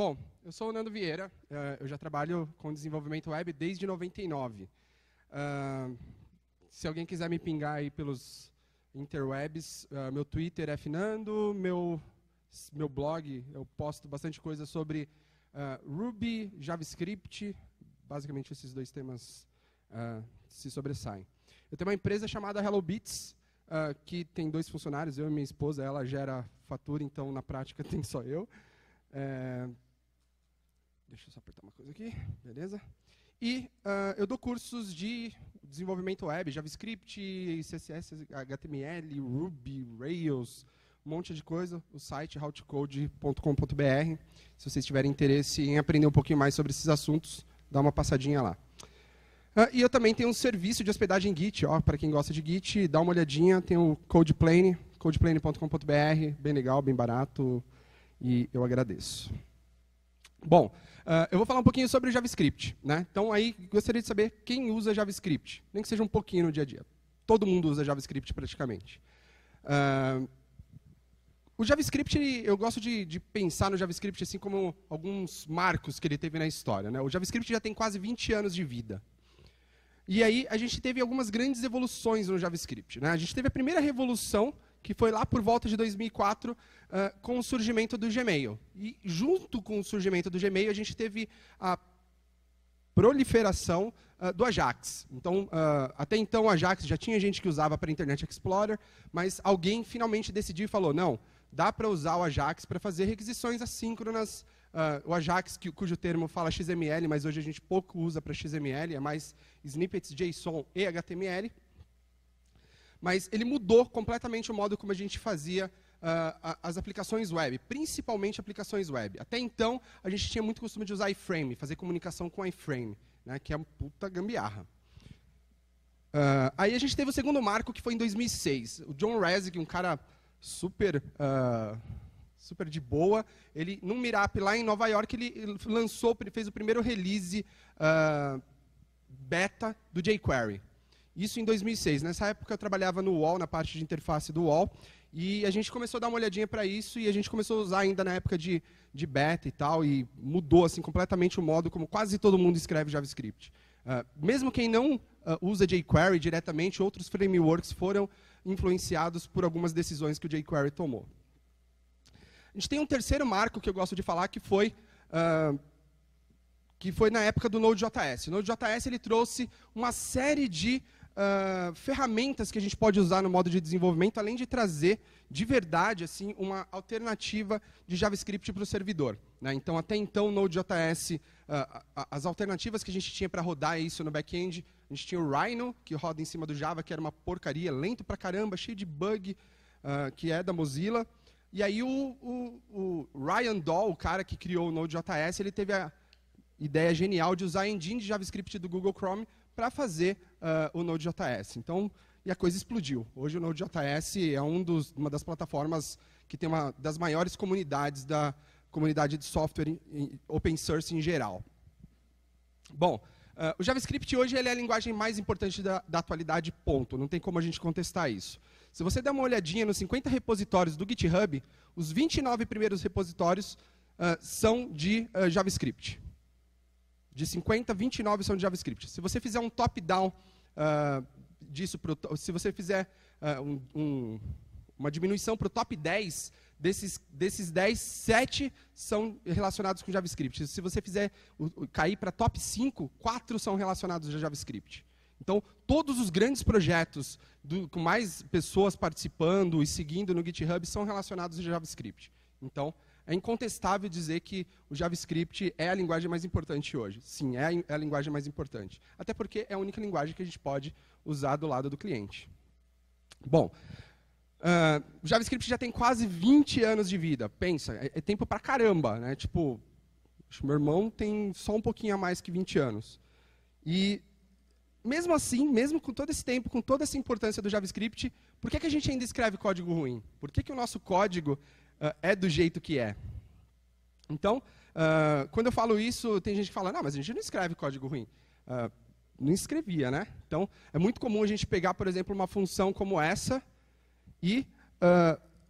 Bom, eu sou o Nando Vieira, eh, eu já trabalho com desenvolvimento web desde 99. Uh, ah, se alguém quiser me pingar aí pelos interwebs, uh, meu Twitter é Finando, meu, meu blog, eu posto bastante coisa sobre uh, Ruby, JavaScript, basicamente esses dois temas se sobressaem. Eu tenho uma empresa chamada Hello que tem dois funcionários, eu e minha esposa, ela gera fatura, então na prática tem só eu. Eh, Deixa eu só apertar uma coisa aqui, beleza? E uh, eu dou cursos de desenvolvimento web, JavaScript, CSS, HTML, Ruby, Rails, um monte de coisa. O site routecode.com.br. Se vocês tiverem interesse em aprender um pouquinho mais sobre esses assuntos, dá uma passadinha lá. Uh, e eu também tenho um serviço de hospedagem Git, ó, para quem gosta de Git, dá uma olhadinha, tem o Codeplane, codeplane.com.br, bem legal, bem barato, e eu agradeço. Bom, Uh, eu vou falar um pouquinho sobre o JavaScript. Né? Então, aí, gostaria de saber quem usa JavaScript, nem que seja um pouquinho no dia a dia. Todo mundo usa JavaScript praticamente. Uh, o JavaScript, eu gosto de, de, pensar no JavaScript assim como alguns marcos que ele teve na história. Né? O JavaScript já tem quase 20 anos de vida. E aí a gente teve algumas grandes evoluções no JavaScript. Né? A gente teve a primeira revolução, que foi lá por volta de 2004, uh, com o surgimento do Gmail. E junto com o surgimento do Gmail, a gente teve a proliferação uh, do Ajax. Então, uh, até então, o Ajax já tinha gente que usava para Internet Explorer, mas alguém finalmente decidiu e falou, não, dá para usar o Ajax para fazer requisições assíncronas Uh, o Ajax, que, cujo termo fala XML, mas hoje a gente pouco usa para XML, é mais snippets, JSON e HTML. Mas ele mudou completamente o modo como a gente fazia uh, as aplicações web, principalmente aplicações web. Até então, a gente tinha muito costume de usar iframe, fazer comunicação com iframe, né, que é uma puta gambiarra. Uh, aí a gente teve o segundo marco, que foi em 2006. O John Resig, um cara super uh, super de boa, ele, num Mirap lá em Nova York, ele lançou, fez o primeiro release uh, beta do jQuery. Isso em 2006. Nessa época eu trabalhava no UOL, na parte de interface do UOL, e a gente começou a dar uma olhadinha para isso e a gente começou a usar ainda na época de, de beta e tal, e mudou assim completamente o modo como quase todo mundo escreve JavaScript. Uh, mesmo quem não uh, usa jQuery diretamente, outros frameworks foram influenciados por algumas decisões que o jQuery tomou. A gente tem um terceiro marco que eu gosto de falar, que foi, uh, que foi na época do Node.js. O Node.js ele trouxe uma série de uh, ferramentas que a gente pode usar no modo de desenvolvimento, além de trazer de verdade assim uma alternativa de JavaScript para o servidor. Né? Então, até então, Node.js, uh, ah, as alternativas que a gente tinha para rodar é isso no back-end, a gente tinha o Rhino, que roda em cima do Java, que era uma porcaria, lento pra caramba, cheio de bug, uh, que é da Mozilla. E aí o, o, o Ryan Doll, o cara que criou o Node.js, ele teve a ideia genial de usar a engine de JavaScript do Google Chrome para fazer uh, o Node.js. Então, e a coisa explodiu. Hoje o Node.js é um dos, uma das plataformas que tem uma das maiores comunidades da comunidade de software em, open source em geral. Bom, uh, o JavaScript hoje é a linguagem mais importante da, da atualidade, ponto. Não tem como a gente contestar isso. Se você der uma olhadinha nos 50 repositórios do GitHub, os 29 primeiros repositórios uh, são de uh, JavaScript de 50, 29 são de JavaScript. Se você fizer um top-down uh, disso, pro, se você fizer uh, um, um, uma diminuição para o top 10, desses, desses 10, 7 são relacionados com JavaScript. Se você fizer o, o, cair para top 5, 4 são relacionados a JavaScript. Então, todos os grandes projetos do, com mais pessoas participando e seguindo no GitHub são relacionados a JavaScript. Então, é incontestável dizer que o JavaScript é a linguagem mais importante hoje. Sim, é, é a, linguagem mais importante. Até porque é a única linguagem que a gente pode usar do lado do cliente. Bom, Uh, ah, o JavaScript já tem quase 20 anos de vida. Pensa, é, é, tempo pra caramba, né? Tipo, meu irmão tem só um pouquinho a mais que 20 anos. E mesmo assim, mesmo com todo esse tempo, com toda essa importância do JavaScript, por que, que a gente ainda escreve código ruim? Por que, que o nosso código uh, é do jeito que é. Então, uh, quando eu falo isso, tem gente que fala, não, mas a gente não escreve código ruim. Uh, não escrevia, né? Então, é muito comum a gente pegar, por exemplo, uma função como essa e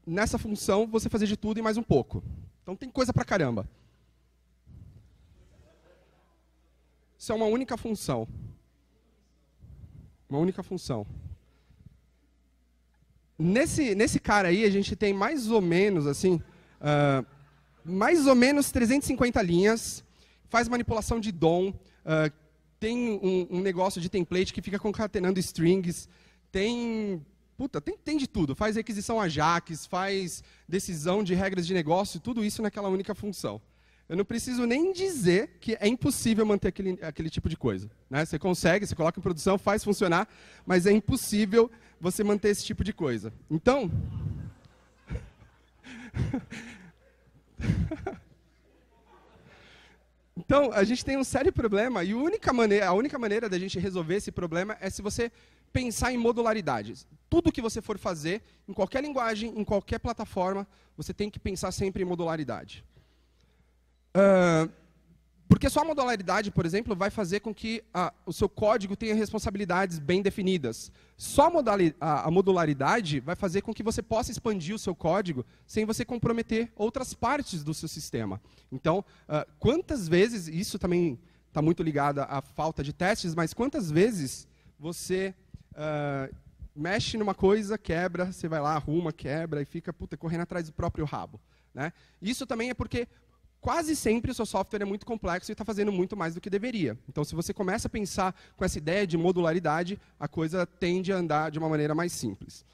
nessa função você fazer de tudo e mais um pouco. Então, tem coisa pra caramba. Isso é uma única função. Uma única função. Nesse, nesse cara aí, a gente tem mais ou menos, assim, uh, mais ou menos 350 linhas, faz manipulação de DOM, uh, tem um, um, negócio de template que fica concatenando strings, tem... Puta, tem, tem de tudo. Faz requisição a jaques, faz decisão de regras de negócio, tudo isso naquela única função. Eu não preciso nem dizer que é impossível manter aquele, aquele tipo de coisa. Né? Você consegue, você coloca em produção, faz funcionar, mas é impossível você manter esse tipo de coisa. Então. então, a gente tem um sério problema e a única maneira, a única maneira da gente resolver esse problema é se você pensar em modularidades. Tudo que você for fazer, em qualquer linguagem, em qualquer plataforma, você tem que pensar sempre em modularidade porque só a modularidade, por exemplo, vai fazer com que a, o seu código tenha responsabilidades bem definidas. Só a, modali, a, a, modularidade vai fazer com que você possa expandir o seu código sem você comprometer outras partes do seu sistema. Então, uh, quantas vezes, isso também está muito ligado à falta de testes, mas quantas vezes você uh, mexe numa coisa, quebra, você vai lá, arruma, quebra e fica puta, correndo atrás do próprio rabo. Né? Isso também é porque quase sempre o seu software é muito complexo e está fazendo muito mais do que deveria. Então, se você começa a pensar com essa ideia de modularidade, a coisa tende a andar de uma maneira mais simples.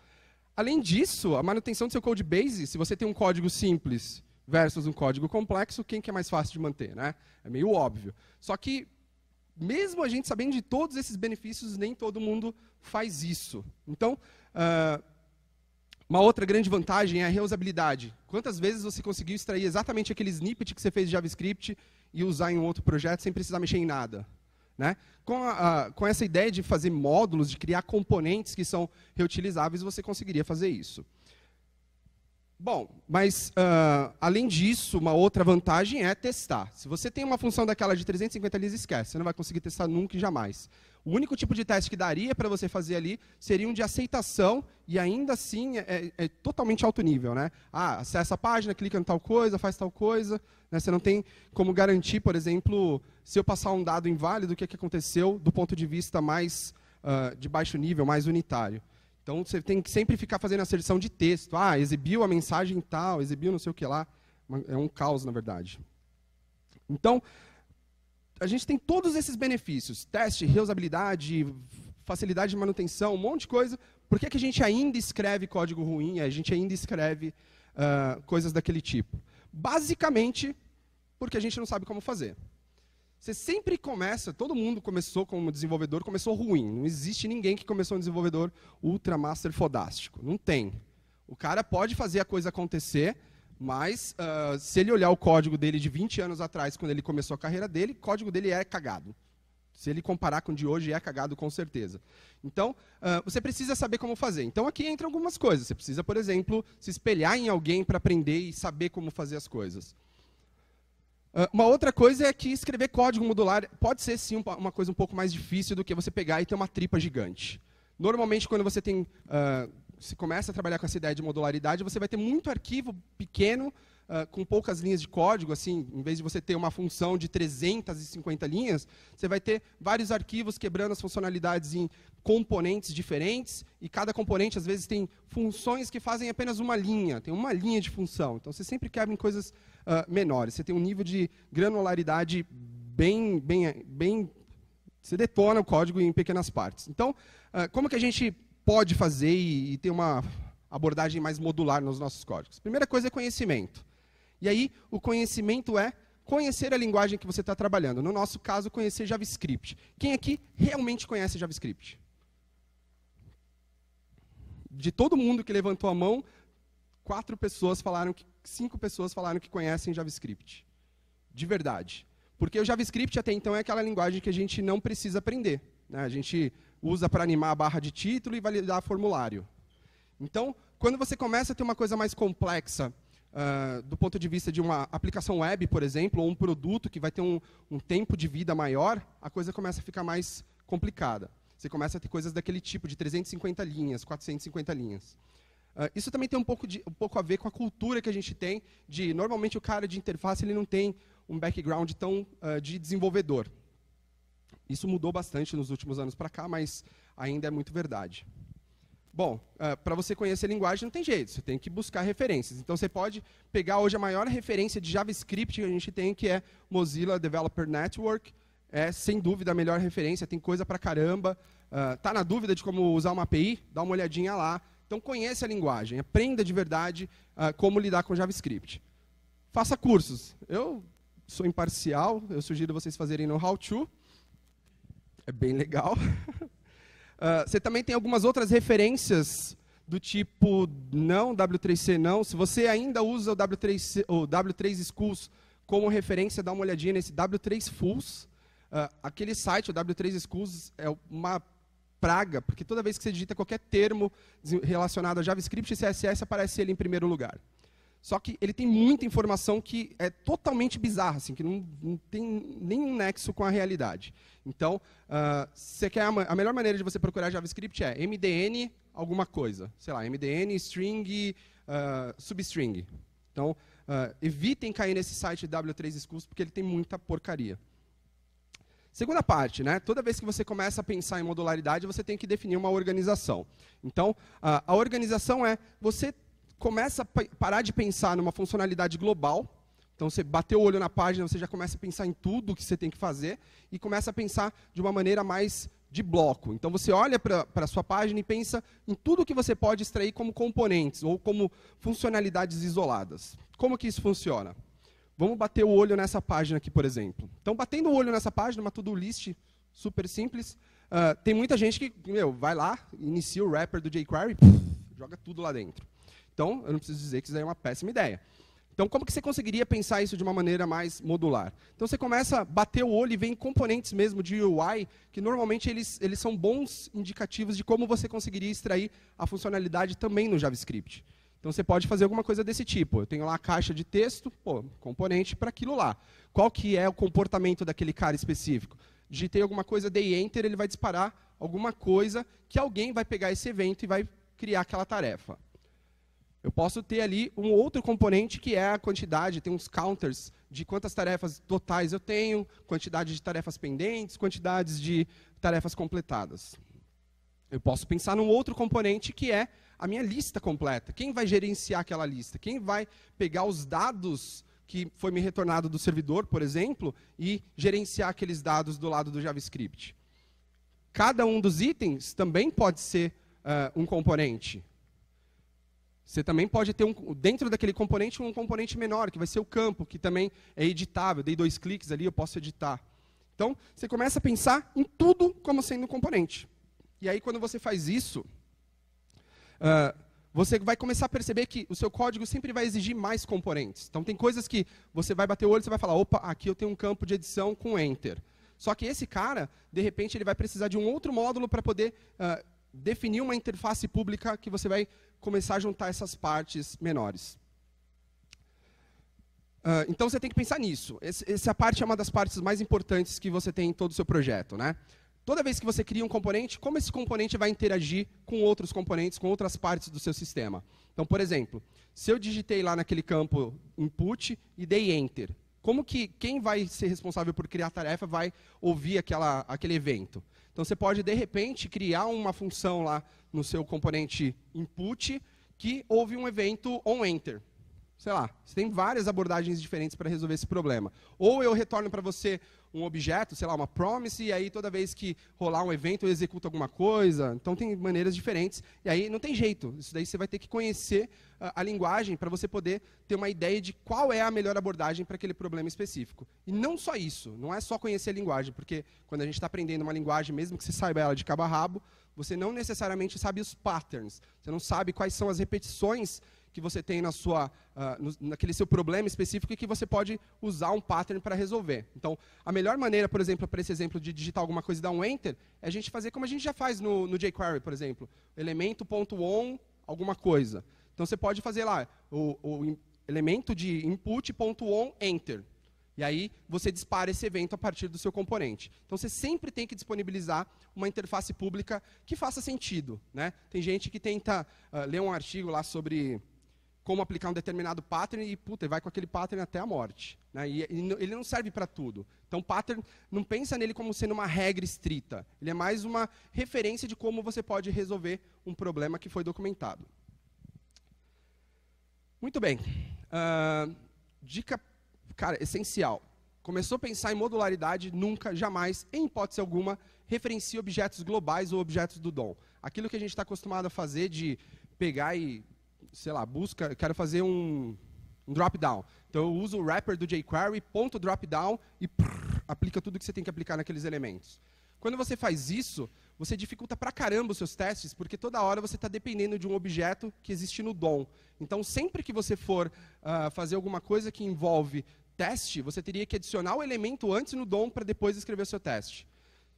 Além disso, a manutenção do seu code base, se você tem um código simples versus um código complexo, quem que é mais fácil de manter, né? É meio óbvio. Só que mesmo a gente sabendo de todos esses benefícios, nem todo mundo faz isso. Então, uh, uma outra grande vantagem é a reusabilidade. Quantas vezes você conseguiu extrair exatamente aquele snippet que você fez de JavaScript e usar em um outro projeto sem precisar mexer em nada? Né? Com, a, a, com essa ideia de fazer módulos, de criar componentes que são reutilizáveis, você conseguiria fazer isso. Bom, mas uh, além disso, uma outra vantagem é testar. Se você tem uma função daquela de 350 linhas, esquece. Você não vai conseguir testar nunca e jamais. O único tipo de teste que daria para você fazer ali seria um de aceitação, e ainda assim é, é, é, totalmente alto nível. Né? Ah, acessa a página, clica em tal coisa, faz tal coisa. Né? Você não tem como garantir, por exemplo, se eu passar um dado inválido, o que, é que aconteceu do ponto de vista mais uh, de baixo nível, mais unitário. Então você tem que sempre ficar fazendo a seleção de texto. Ah, exibiu a mensagem tal, exibiu não sei o que lá. É um caos, na verdade. Então, a gente tem todos esses benefícios, teste, reusabilidade, facilidade de manutenção, um monte de coisa. Por que, que a gente ainda escreve código ruim, a gente ainda escreve uh, coisas daquele tipo? Basicamente, porque a gente não sabe como fazer. Você sempre começa, todo mundo começou como desenvolvedor, começou ruim. Não existe ninguém que começou um desenvolvedor ultra master fodástico. Não tem. O cara pode fazer a coisa acontecer, mas, uh, se ele olhar o código dele de 20 anos atrás, quando ele começou a carreira dele, o código dele é cagado. Se ele comparar com o de hoje, é cagado com certeza. Então, uh, você precisa saber como fazer. Então, aqui entram algumas coisas. Você precisa, por exemplo, se espelhar em alguém para aprender e saber como fazer as coisas. Uh, uma outra coisa é que escrever código modular pode ser, sim, uma coisa um pouco mais difícil do que você pegar e ter uma tripa gigante. Normalmente, quando você tem uh, se começa a trabalhar com essa ideia de modularidade, você vai ter muito arquivo pequeno, uh, com poucas linhas de código, assim, em vez de você ter uma função de 350 linhas, você vai ter vários arquivos quebrando as funcionalidades em componentes diferentes, e cada componente, às vezes, tem funções que fazem apenas uma linha, tem uma linha de função. Então, você sempre quebra em coisas uh, menores. Você tem um nível de granularidade bem, bem, bem... Você detona o código em pequenas partes. Então, uh, como que a gente pode fazer e, e tem uma abordagem mais modular nos nossos códigos. Primeira coisa é conhecimento. E aí, o conhecimento é conhecer a linguagem que você está trabalhando. No nosso caso, conhecer JavaScript. Quem aqui realmente conhece JavaScript? De todo mundo que levantou a mão, quatro pessoas falaram que cinco pessoas falaram que conhecem JavaScript. De verdade. Porque o JavaScript até então é aquela linguagem que a gente não precisa aprender. Né? A gente usa para animar a barra de título e validar formulário. Então, quando você começa a ter uma coisa mais complexa, uh, do ponto de vista de uma aplicação web, por exemplo, ou um produto que vai ter um, um tempo de vida maior, a coisa começa a ficar mais complicada. Você começa a ter coisas daquele tipo, de 350 linhas, 450 linhas. Uh, isso também tem um pouco, de, um pouco a ver com a cultura que a gente tem de, normalmente, o cara de interface ele não tem um background tão uh, de desenvolvedor. Isso mudou bastante nos últimos anos para cá, mas ainda é muito verdade. Bom, eh, para você conhecer a linguagem não tem jeito, você tem que buscar referências. Então você pode pegar hoje a maior referência de JavaScript que a gente tem, que é Mozilla Developer Network. É sem dúvida a melhor referência, tem coisa para caramba. Está eh, tá na dúvida de como usar uma API? Dá uma olhadinha lá. Então conheça a linguagem, aprenda de verdade eh, como lidar com JavaScript. Faça cursos. Eu sou imparcial, eu sugiro vocês fazerem no How To. É bem legal. Uh, você também tem algumas outras referências do tipo não, W3C não. Se você ainda usa o W3, o W3 Schools como referência, dá uma olhadinha nesse W3 Fools. Uh, aquele site, o W3 Schools, é uma praga, porque toda vez que você digita qualquer termo relacionado a JavaScript e CSS, aparece ele em primeiro lugar. Só que ele tem muita informação que é totalmente bizarra, assim, que não, não tem nenhum nexo com a realidade. Então, uh, você quer a, a, melhor maneira de você procurar JavaScript é MDN alguma coisa. Sei lá, MDN, string, uh, substring. Então, uh, evitem cair nesse site W3 Schools, porque ele tem muita porcaria. Segunda parte, né? toda vez que você começa a pensar em modularidade, você tem que definir uma organização. Então, a, a organização é você começa a parar de pensar numa funcionalidade global. Então você bateu o olho na página, você já começa a pensar em tudo o que você tem que fazer e começa a pensar de uma maneira mais de bloco. Então você olha para a sua página e pensa em tudo que você pode extrair como componentes ou como funcionalidades isoladas. Como que isso funciona? Vamos bater o olho nessa página aqui, por exemplo. Então, batendo o olho nessa página, uma to-do list super simples, uh, tem muita gente que meu, vai lá, inicia o wrapper do jQuery, joga tudo lá dentro. Então, eu não preciso dizer que isso é uma péssima ideia. Então, como que você conseguiria pensar isso de uma maneira mais modular? Então, você começa a bater o olho e vem componentes mesmo de UI, que normalmente eles, eles são bons indicativos de como você conseguiria extrair a funcionalidade também no JavaScript. Então, você pode fazer alguma coisa desse tipo. Eu tenho lá a caixa de texto, pô, componente para aquilo lá. Qual que é o comportamento daquele cara específico? Digitei alguma coisa, dei Enter, ele vai disparar alguma coisa que alguém vai pegar esse evento e vai criar aquela tarefa. Eu posso ter ali um outro componente que é a quantidade, tem uns counters de quantas tarefas totais eu tenho, quantidade de tarefas pendentes, quantidades de tarefas completadas. Eu posso pensar num outro componente que é a minha lista completa. Quem vai gerenciar aquela lista? Quem vai pegar os dados que foi me retornado do servidor, por exemplo, e gerenciar aqueles dados do lado do JavaScript? Cada um dos itens também pode ser uh, um componente você também pode ter um, dentro daquele componente um componente menor, que vai ser o campo, que também é editável. Eu dei dois cliques ali, eu posso editar. Então, você começa a pensar em tudo como sendo um componente. E aí, quando você faz isso, uh, você vai começar a perceber que o seu código sempre vai exigir mais componentes. Então, tem coisas que você vai bater o olho e vai falar: opa, aqui eu tenho um campo de edição com enter. Só que esse cara, de repente, ele vai precisar de um outro módulo para poder uh, definir uma interface pública que você vai começar a juntar essas partes menores. Uh, então você tem que pensar nisso. Esse, essa parte é uma das partes mais importantes que você tem em todo o seu projeto. Né? Toda vez que você cria um componente, como esse componente vai interagir com outros componentes, com outras partes do seu sistema? Então, por exemplo, se eu digitei lá naquele campo input e dei enter, como que quem vai ser responsável por criar a tarefa vai ouvir aquela, aquele evento? Então você pode, de repente, criar uma função lá no seu componente input que houve um evento onEnter. Sei lá, você tem várias abordagens diferentes para resolver esse problema. Ou eu retorno para você um objeto, sei lá, uma promise, e aí toda vez que rolar um evento eu executo alguma coisa. Então tem maneiras diferentes. E aí não tem jeito. Isso daí você vai ter que conhecer ah, a, linguagem para você poder ter uma ideia de qual é a melhor abordagem para aquele problema específico. E não só isso, não é só conhecer a linguagem, porque quando a gente está aprendendo uma linguagem, mesmo que você saiba ela de cabo a rabo, você não necessariamente sabe os patterns. Você não sabe quais são as repetições que você tem na sua, uh, no, naquele seu problema específico e que você pode usar um pattern para resolver. Então, a melhor maneira, por exemplo, para esse exemplo de digitar alguma coisa e dar um enter, é a gente fazer como a gente já faz no, no jQuery, por exemplo. Elemento.on alguma coisa. Então, você pode fazer lá o, o elemento de input.on enter. E aí você dispara esse evento a partir do seu componente. Então você sempre tem que disponibilizar uma interface pública que faça sentido. Né? Tem gente que tenta uh, ler um artigo lá sobre como aplicar um determinado pattern e, puta, vai com aquele pattern até a morte. Né? E, e ele não serve para tudo. Então, pattern, não pensa nele como sendo uma regra estrita. Ele é mais uma referência de como você pode resolver um problema que foi documentado. Muito bem. Uh, dica, cara, essencial. Começou a pensar em modularidade, nunca, jamais, em hipótese alguma, referencie objetos globais ou objetos do DOM. Aquilo que a gente está acostumado a fazer de pegar e sei lá, busca, quero fazer um, um drop-down. Então eu uso o wrapper do jQuery, ponto drop-down e prrr, aplica tudo que você tem que aplicar naqueles elementos. Quando você faz isso, você dificulta pra caramba os seus testes, porque toda hora você está dependendo de um objeto que existe no DOM. Então sempre que você for uh, fazer alguma coisa que envolve teste, você teria que adicionar o elemento antes no DOM para depois escrever o seu teste.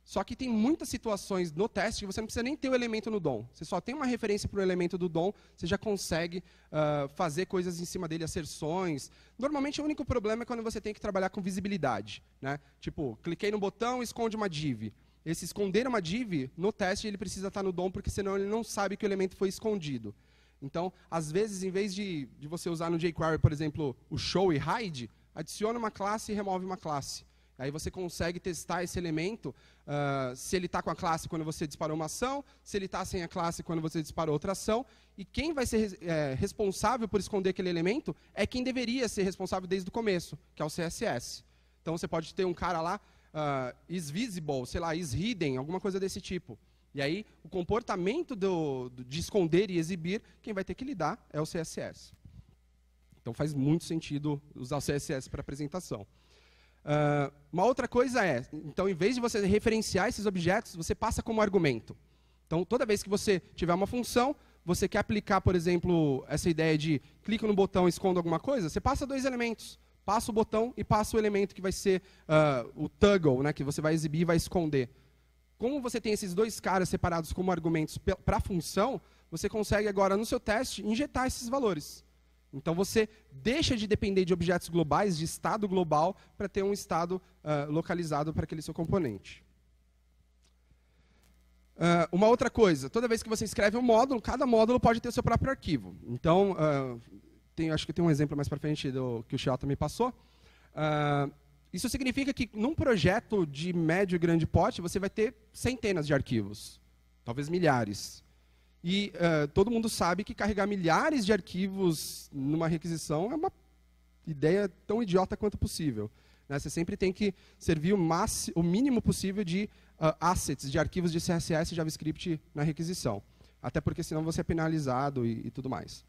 Só que tem muitas situações no teste que você não precisa nem ter o elemento no dom. Você só tem uma referência para o elemento do dom, você já consegue uh, fazer coisas em cima dele, asserções. Normalmente o único problema é quando você tem que trabalhar com visibilidade. Né? Tipo, cliquei no botão, esconde uma div. Esse esconder uma div, no teste ele precisa estar tá no dom, porque senão ele não sabe que o elemento foi escondido. Então, às vezes, em vez de, de você usar no jQuery, por exemplo, o show e hide, adiciona uma classe e remove uma classe Aí você consegue testar esse elemento, uh, se ele está com a classe quando você disparou uma ação, se ele está sem a classe quando você disparou outra ação. E quem vai ser é, responsável por esconder aquele elemento é quem deveria ser responsável desde o começo, que é o CSS. Então você pode ter um cara lá, uh, is visible, sei lá, is hidden, alguma coisa desse tipo. E aí, o comportamento do, do, de esconder e exibir, quem vai ter que lidar é o CSS. Então faz muito sentido usar o CSS para apresentação. Ah, uma outra coisa é, então, em vez de você referenciar esses objetos, você passa como argumento. Então, toda vez que você tiver uma função, você quer aplicar, por exemplo, essa ideia de clico no botão e escondo alguma coisa, você passa dois elementos. Passa o botão e passa o elemento que vai ser uh, o toggle, né, que você vai exibir e vai esconder. Como você tem esses dois caras separados como argumentos para a função, você consegue agora, no seu teste, injetar esses valores. Então você deixa de depender de objetos globais, de estado global, para ter um estado uh, localizado para aquele seu componente. Uh, uma outra coisa, toda vez que você escreve um módulo, cada módulo pode ter o seu próprio arquivo. Então, uh, tem, acho que tem um exemplo mais para frente do, que o Chiota me passou. Uh, isso significa que num projeto de médio e grande porte, você vai ter centenas de arquivos, talvez milhares. E uh, todo mundo sabe que carregar milhares de arquivos numa requisição é uma ideia tão idiota quanto possível. Né? Você sempre tem que servir o, o mínimo possível de uh, assets, de arquivos de CSS e JavaScript na requisição. Até porque senão você é penalizado e, e tudo mais.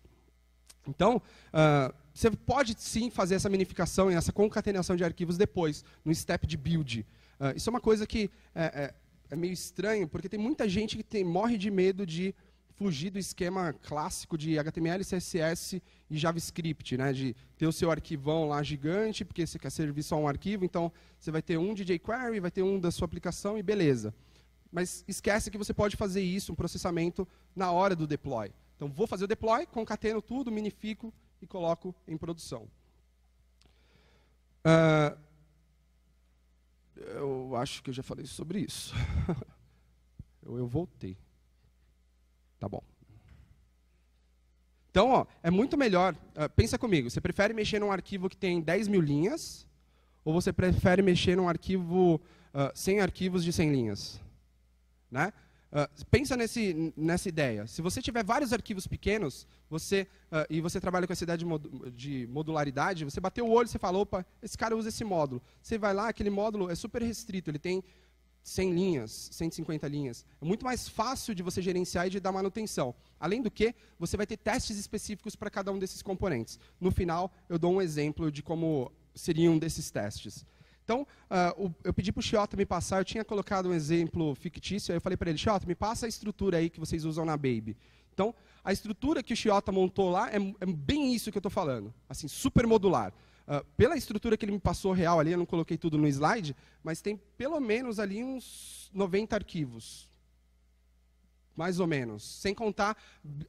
Então, uh, você pode sim fazer essa minificação e essa concatenação de arquivos depois, no step de build. Uh, isso é uma coisa que é, é, é meio estranho, porque tem muita gente que tem, morre de medo de fugir do esquema clássico de HTML, CSS e JavaScript, né? De ter o seu arquivão lá gigante, porque você quer servir só um arquivo, então você vai ter um de jQuery, vai ter um da sua aplicação e beleza. Mas esquece que você pode fazer isso, um processamento, na hora do deploy. Então vou fazer o deploy, concateno tudo, minifico e coloco em produção. Uh, eu acho que eu já falei sobre isso. eu, eu voltei. Tá bom. Então, ó, é muito melhor. Uh, pensa comigo, você prefere mexer num arquivo que tem 10 mil linhas? Ou você prefere mexer num arquivo uh, ah, sem arquivos de 100 linhas? Né? Uh, pensa nesse, nessa ideia. Se você tiver vários arquivos pequenos você, uh, e você trabalha com essa ideia de, de, modularidade, você bateu o olho e falou opa, esse cara usa esse módulo. Você vai lá, aquele módulo é super restrito, ele tem 100 linhas, 150 linhas. É muito mais fácil de você gerenciar e de dar manutenção. Além do que, você vai ter testes específicos para cada um desses componentes. No final, eu dou um exemplo de como seria um desses testes. Então, uh, eu pedi para o Xiota me passar, eu tinha colocado um exemplo fictício, aí eu falei para ele, Xiota, me passa a estrutura aí que vocês usam na Baby. Então, a estrutura que o Xiota montou lá é, é bem isso que eu estou falando, assim, super modular. Uh, pela estrutura que ele me passou real ali, eu não coloquei tudo no slide, mas tem pelo menos ali uns 90 arquivos. Mais ou menos. Sem contar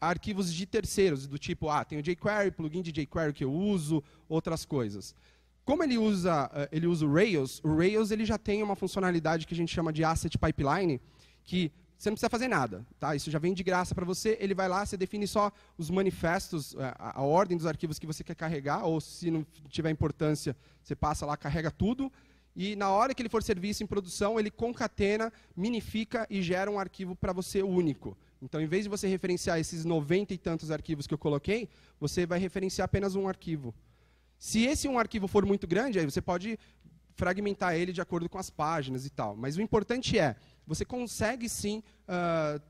arquivos de terceiros, do tipo, ah, tem o jQuery, plugin de jQuery que eu uso, outras coisas. Como ele usa, ah, ele usa o Rails, o Rails ele já tem uma funcionalidade que a gente chama de Asset Pipeline, que você não precisa fazer nada, tá? Isso já vem de graça para você. Ele vai lá, você define só os manifestos, é, a, a, ordem dos arquivos que você quer carregar, ou se não tiver importância, você passa lá, carrega tudo. E na hora que ele for serviço em produção, ele concatena, minifica e gera um arquivo para você único. Então, em vez de você referenciar esses noventa e tantos arquivos que eu coloquei, você vai referenciar apenas um arquivo. Se esse um arquivo for muito grande, aí você pode fragmentar ele de acordo com as páginas e tal. Mas o importante é você consegue sim uh,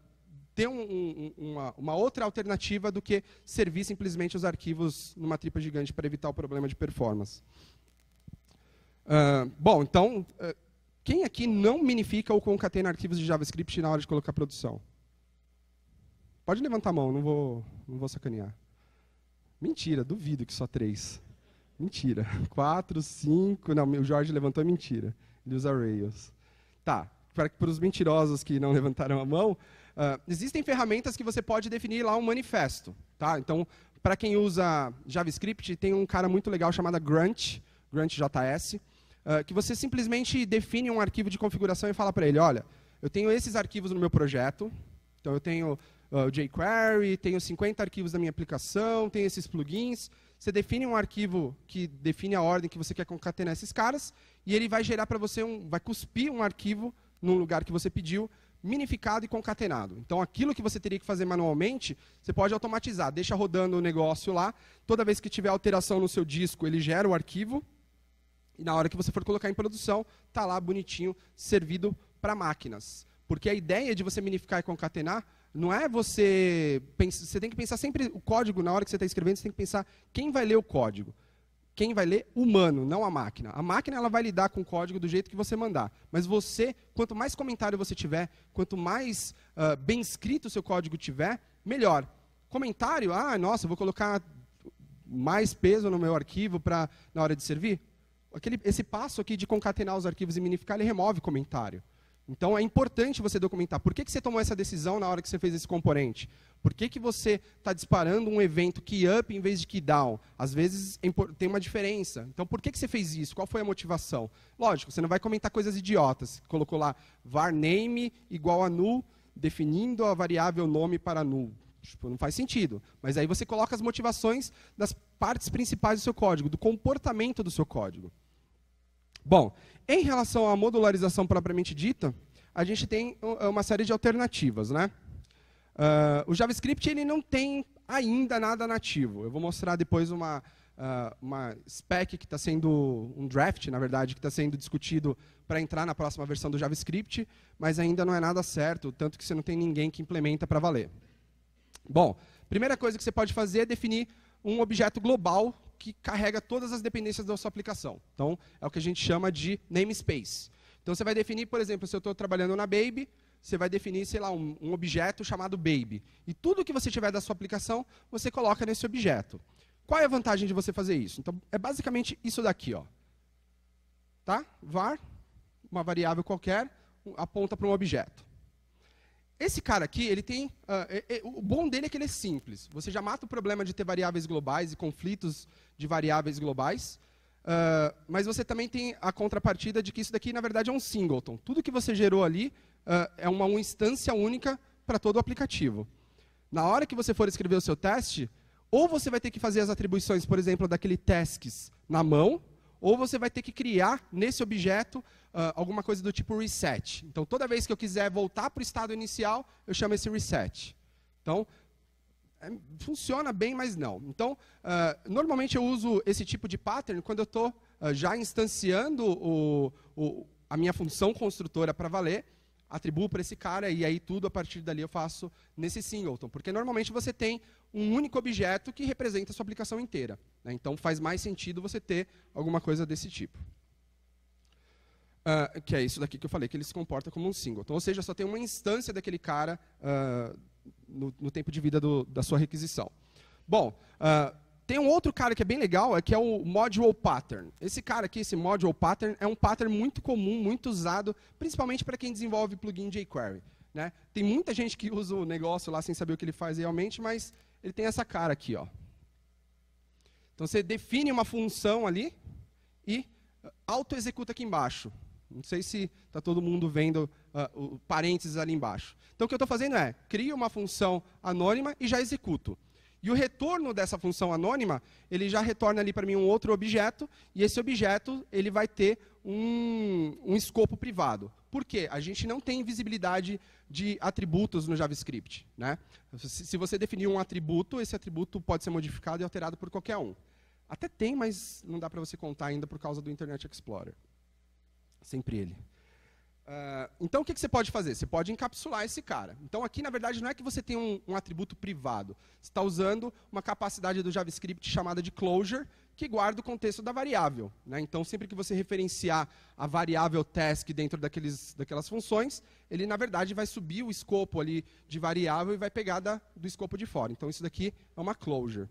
ter um, um, uma, uma, outra alternativa do que servir simplesmente os arquivos numa tripa gigante para evitar o problema de performance. Uh, bom, então, uh, quem aqui não minifica ou concatena arquivos de JavaScript na hora de colocar produção? Pode levantar a mão, não vou, não vou sacanear. Mentira, duvido que só três. Mentira. Quatro, cinco. Não, o Jorge levantou, é mentira. Ele usa Rails. Tá para, para os mentirosos que não levantaram a mão, uh, existem ferramentas que você pode definir lá um manifesto. Tá? Então, para quem usa JavaScript, tem um cara muito legal chamado Grunt, GruntJS, uh, ah, que você simplesmente define um arquivo de configuração e fala para ele, olha, eu tenho esses arquivos no meu projeto, então eu tenho uh, jQuery, tenho 50 arquivos da minha aplicação, tenho esses plugins. Você define um arquivo que define a ordem que você quer concatenar esses caras e ele vai gerar para você um, vai cuspir um arquivo num lugar que você pediu, minificado e concatenado. Então, aquilo que você teria que fazer manualmente, você pode automatizar. Deixa rodando o negócio lá. Toda vez que tiver alteração no seu disco, ele gera o arquivo. E na hora que você for colocar em produção, está lá bonitinho, servido para máquinas. Porque a ideia de você minificar e concatenar não é você. Pensa, você tem que pensar sempre o código, na hora que você está escrevendo, você tem que pensar quem vai ler o código quem vai ler? humano, não a máquina. A máquina ela vai lidar com o código do jeito que você mandar. Mas você, quanto mais comentário você tiver, quanto mais uh, bem escrito o seu código tiver, melhor. Comentário, ah, nossa, vou colocar mais peso no meu arquivo para na hora de servir. Aquele, esse passo aqui de concatenar os arquivos e minificar, ele remove comentário. Então é importante você documentar. Por que, que você tomou essa decisão na hora que você fez esse componente? Por que, que você está disparando um evento que up em vez de que down? Às vezes é tem uma diferença. Então por que, que você fez isso? Qual foi a motivação? Lógico, você não vai comentar coisas idiotas. Colocou lá var name igual a null, definindo a variável nome para null. Tipo, não faz sentido. Mas aí você coloca as motivações das partes principais do seu código, do comportamento do seu código. Bom, em relação à modularização propriamente dita, a gente tem é, uma série de alternativas, né? Uh, o JavaScript ele não tem ainda nada nativo. Eu vou mostrar depois uma, uh, uma spec que está sendo, um draft, na verdade, que está sendo discutido para entrar na próxima versão do JavaScript, mas ainda não é nada certo, tanto que você não tem ninguém que implementa para valer. Bom, primeira coisa que você pode fazer é definir um objeto global que carrega todas as dependências da sua aplicação. Então, é o que a gente chama de namespace. Então, você vai definir, por exemplo, se eu estou trabalhando na Baby, você vai definir, sei lá, um, um, objeto chamado Baby. E tudo que você tiver da sua aplicação, você coloca nesse objeto. Qual é a vantagem de você fazer isso? Então, é basicamente isso daqui, ó. Tá? Var, uma variável qualquer, aponta para um objeto. Esse cara aqui, ele tem. Uh, é, é, o bom dele é que ele é simples. Você já mata o problema de ter variáveis globais e conflitos de variáveis globais. Uh, mas você também tem a contrapartida de que isso daqui, na verdade, é um singleton. Tudo que você gerou ali uh, é uma, uma instância única para todo o aplicativo. Na hora que você for escrever o seu teste, ou você vai ter que fazer as atribuições, por exemplo, daquele tasks na mão, ou você vai ter que criar nesse objeto uh, alguma coisa do tipo reset. Então, toda vez que eu quiser voltar para o estado inicial, eu chamo esse reset. Então, é, funciona bem, mas não. Então, uh, normalmente eu uso esse tipo de pattern quando eu estou uh, ah, já instanciando o, o, a minha função construtora para valer, atribuo para esse cara e aí tudo a partir dali eu faço nesse singleton. Porque normalmente você tem um único objeto que representa a sua aplicação inteira. Né? Então faz mais sentido você ter alguma coisa desse tipo uh, que é isso daqui que eu falei, que ele se comporta como um singleton. Então, ou seja, só tem uma instância daquele cara uh, no, no, tempo de vida do, da sua requisição. Bom, uh, tem um outro cara que é bem legal, é que é o module pattern. Esse cara aqui, esse module pattern, é um pattern muito comum, muito usado, principalmente para quem desenvolve plugin jQuery. Né? Tem muita gente que usa o negócio lá sem saber o que ele faz realmente, mas ele tem essa cara aqui. Ó. Então você define uma função ali e auto-executa aqui embaixo. Não sei se está todo mundo vendo uh, o parênteses ali embaixo. Então, o que eu estou fazendo é, crio uma função anônima e já executo. E o retorno dessa função anônima, ele já retorna ali para mim um outro objeto, e esse objeto ele vai ter um, um escopo privado. Por quê? A gente não tem visibilidade de atributos no JavaScript. Né? Se, se você definir um atributo, esse atributo pode ser modificado e alterado por qualquer um. Até tem, mas não dá para você contar ainda por causa do Internet Explorer. Sempre ele. Uh, então, o que, que, você pode fazer? Você pode encapsular esse cara. Então, aqui, na verdade, não é que você tem um, um atributo privado. Você está usando uma capacidade do JavaScript chamada de closure, que guarda o contexto da variável. Né? Então, sempre que você referenciar a variável task dentro daqueles, daquelas funções, ele, na verdade, vai subir o escopo ali de variável e vai pegar da, do escopo de fora. Então, isso daqui é uma closure.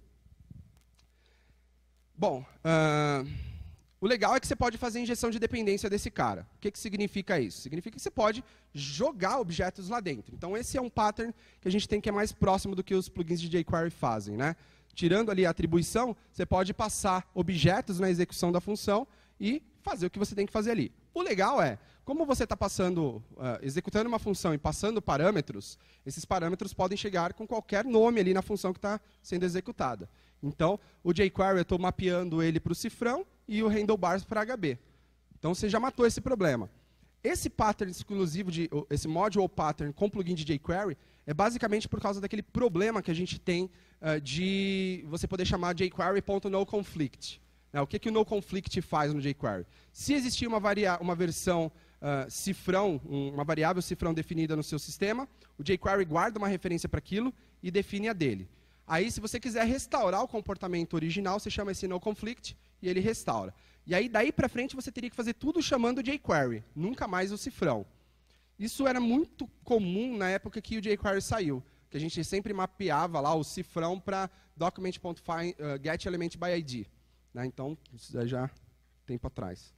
Bom... Uh o legal é que você pode fazer injeção de dependência desse cara. O que, que significa isso? Significa que você pode jogar objetos lá dentro. Então, esse é um pattern que a gente tem que é mais próximo do que os plugins de jQuery fazem. Né? Tirando ali a atribuição, você pode passar objetos na execução da função e fazer o que você tem que fazer ali. O legal é, como você está passando, uh, executando uma função e passando parâmetros, esses parâmetros podem chegar com qualquer nome ali na função que está sendo executada. Então, o jQuery, eu estou mapeando ele para o cifrão, e o handlebars para HB. Então você já matou esse problema. Esse pattern exclusivo de esse module pattern com plugin de jQuery é basicamente por causa daquele problema que a gente tem uh, de você poder chamar jQuery.noConflict. Né? O que, que o noConflict faz no jQuery? Se existir uma, uma versão uh, cifrão, um, uma variável cifrão definida no seu sistema, o jQuery guarda uma referência para aquilo e define a dele. Aí, se você quiser restaurar o comportamento original, você chama esse noConflict e ele restaura. E aí, daí para frente, você teria que fazer tudo chamando jQuery, nunca mais o cifrão. Isso era muito comum na época que o jQuery saiu, que a gente sempre mapeava lá o cifrão para document.getElementById. Eh, né? Então, isso já tempo atrás.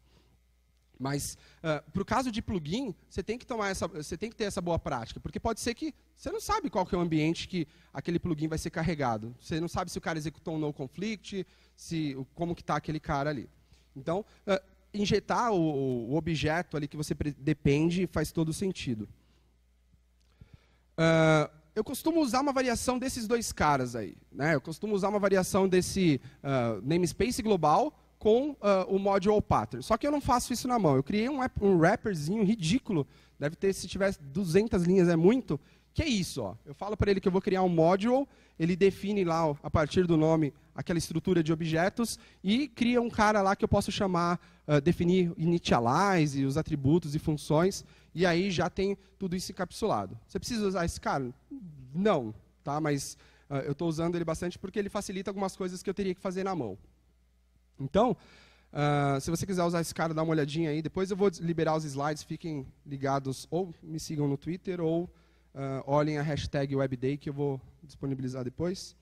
Mas uh, ah, para o caso de plugin, você tem que tomar essa, você tem que ter essa boa prática, porque pode ser que você não sabe qual que é o ambiente que aquele plugin vai ser carregado. Você não sabe se o cara executou um no conflict, se como que está aquele cara ali. Então, uh, injetar o, o, objeto ali que você depende faz todo sentido. Uh, eu costumo usar uma variação desses dois caras aí, né? Eu costumo usar uma variação desse namespace global com uh, o module pattern. Só que eu não faço isso na mão. Eu criei um, um wrapperzinho ridículo. Deve ter, se tivesse 200 linhas, é muito. Que é isso, ó. Eu falo para ele que eu vou criar um module, ele define lá, ó, a partir do nome, aquela estrutura de objetos e cria um cara lá que eu posso chamar, uh, definir initialize, os atributos e funções, e aí já tem tudo isso encapsulado. Você precisa usar esse cara? Não, tá? Mas uh, eu estou usando ele bastante porque ele facilita algumas coisas que eu teria que fazer na mão. Então, uh, se você quiser usar esse cara, dá uma olhadinha aí. Depois eu vou liberar os slides, fiquem ligados ou me sigam no Twitter ou uh, olhem a hashtag WebDay que eu vou disponibilizar depois.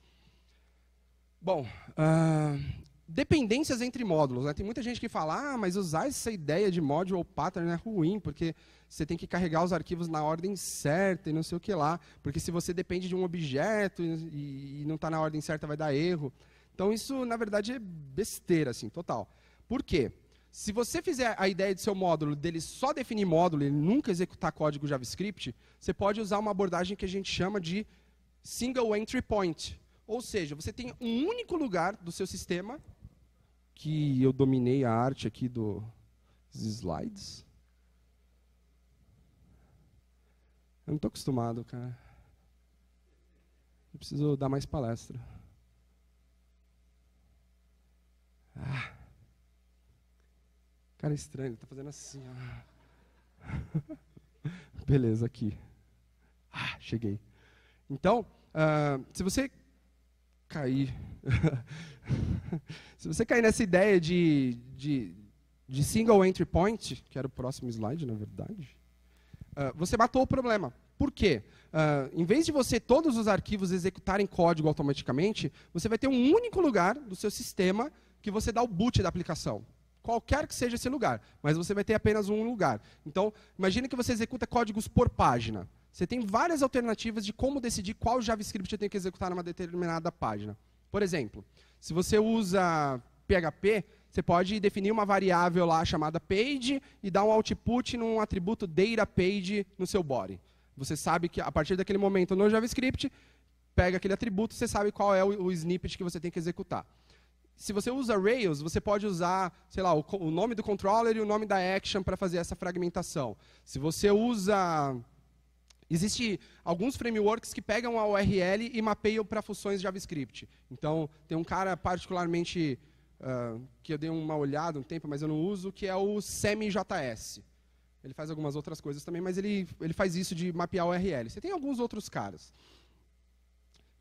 Bom, uh, dependências entre módulos. Né? Tem muita gente que fala, ah, mas usar essa ideia de módulo ou pattern é ruim, porque você tem que carregar os arquivos na ordem certa e não sei o que lá, porque se você depende de um objeto e, e não está na ordem certa vai dar erro. Então isso, na verdade, é besteira, assim, total. Por quê? Se você fizer a ideia de seu módulo, dele só definir módulo, ele nunca executar código JavaScript, você pode usar uma abordagem que a gente chama de single entry point. Ou seja, você tem um único lugar do seu sistema, que eu dominei a arte aqui dos slides. Eu não estou acostumado, cara. Eu preciso dar mais palestra. Ah. Cara é estranho, tá fazendo assim. Ah. Beleza, aqui. Ah, cheguei. Então, uh, se você cair, se você cair nessa ideia de, de, de, single entry point, que era o próximo slide, na verdade, uh, você matou o problema. Por quê? Uh, em vez de você todos os arquivos executarem código automaticamente, você vai ter um único lugar do seu sistema que você dá o boot da aplicação. Qualquer que seja esse lugar, mas você vai ter apenas um lugar. Então, imagine que você executa códigos por página. Você tem várias alternativas de como decidir qual JavaScript eu tenho que executar numa determinada página. Por exemplo, se você usa PHP, você pode definir uma variável lá chamada page e dar um output num atributo data page no seu body. Você sabe que a partir daquele momento no JavaScript, pega aquele atributo, você sabe qual é o, o snippet que você tem que executar se você usa Rails, você pode usar, sei lá, o, o nome do controller e o nome da action para fazer essa fragmentação. Se você usa Existem alguns frameworks que pegam a URL e mapeiam para funções JavaScript. Então, tem um cara particularmente uh, que eu dei uma olhada um tempo, mas eu não uso, que é o SemiJS. Ele faz algumas outras coisas também, mas ele, ele faz isso de mapear a URL. Você tem alguns outros caras.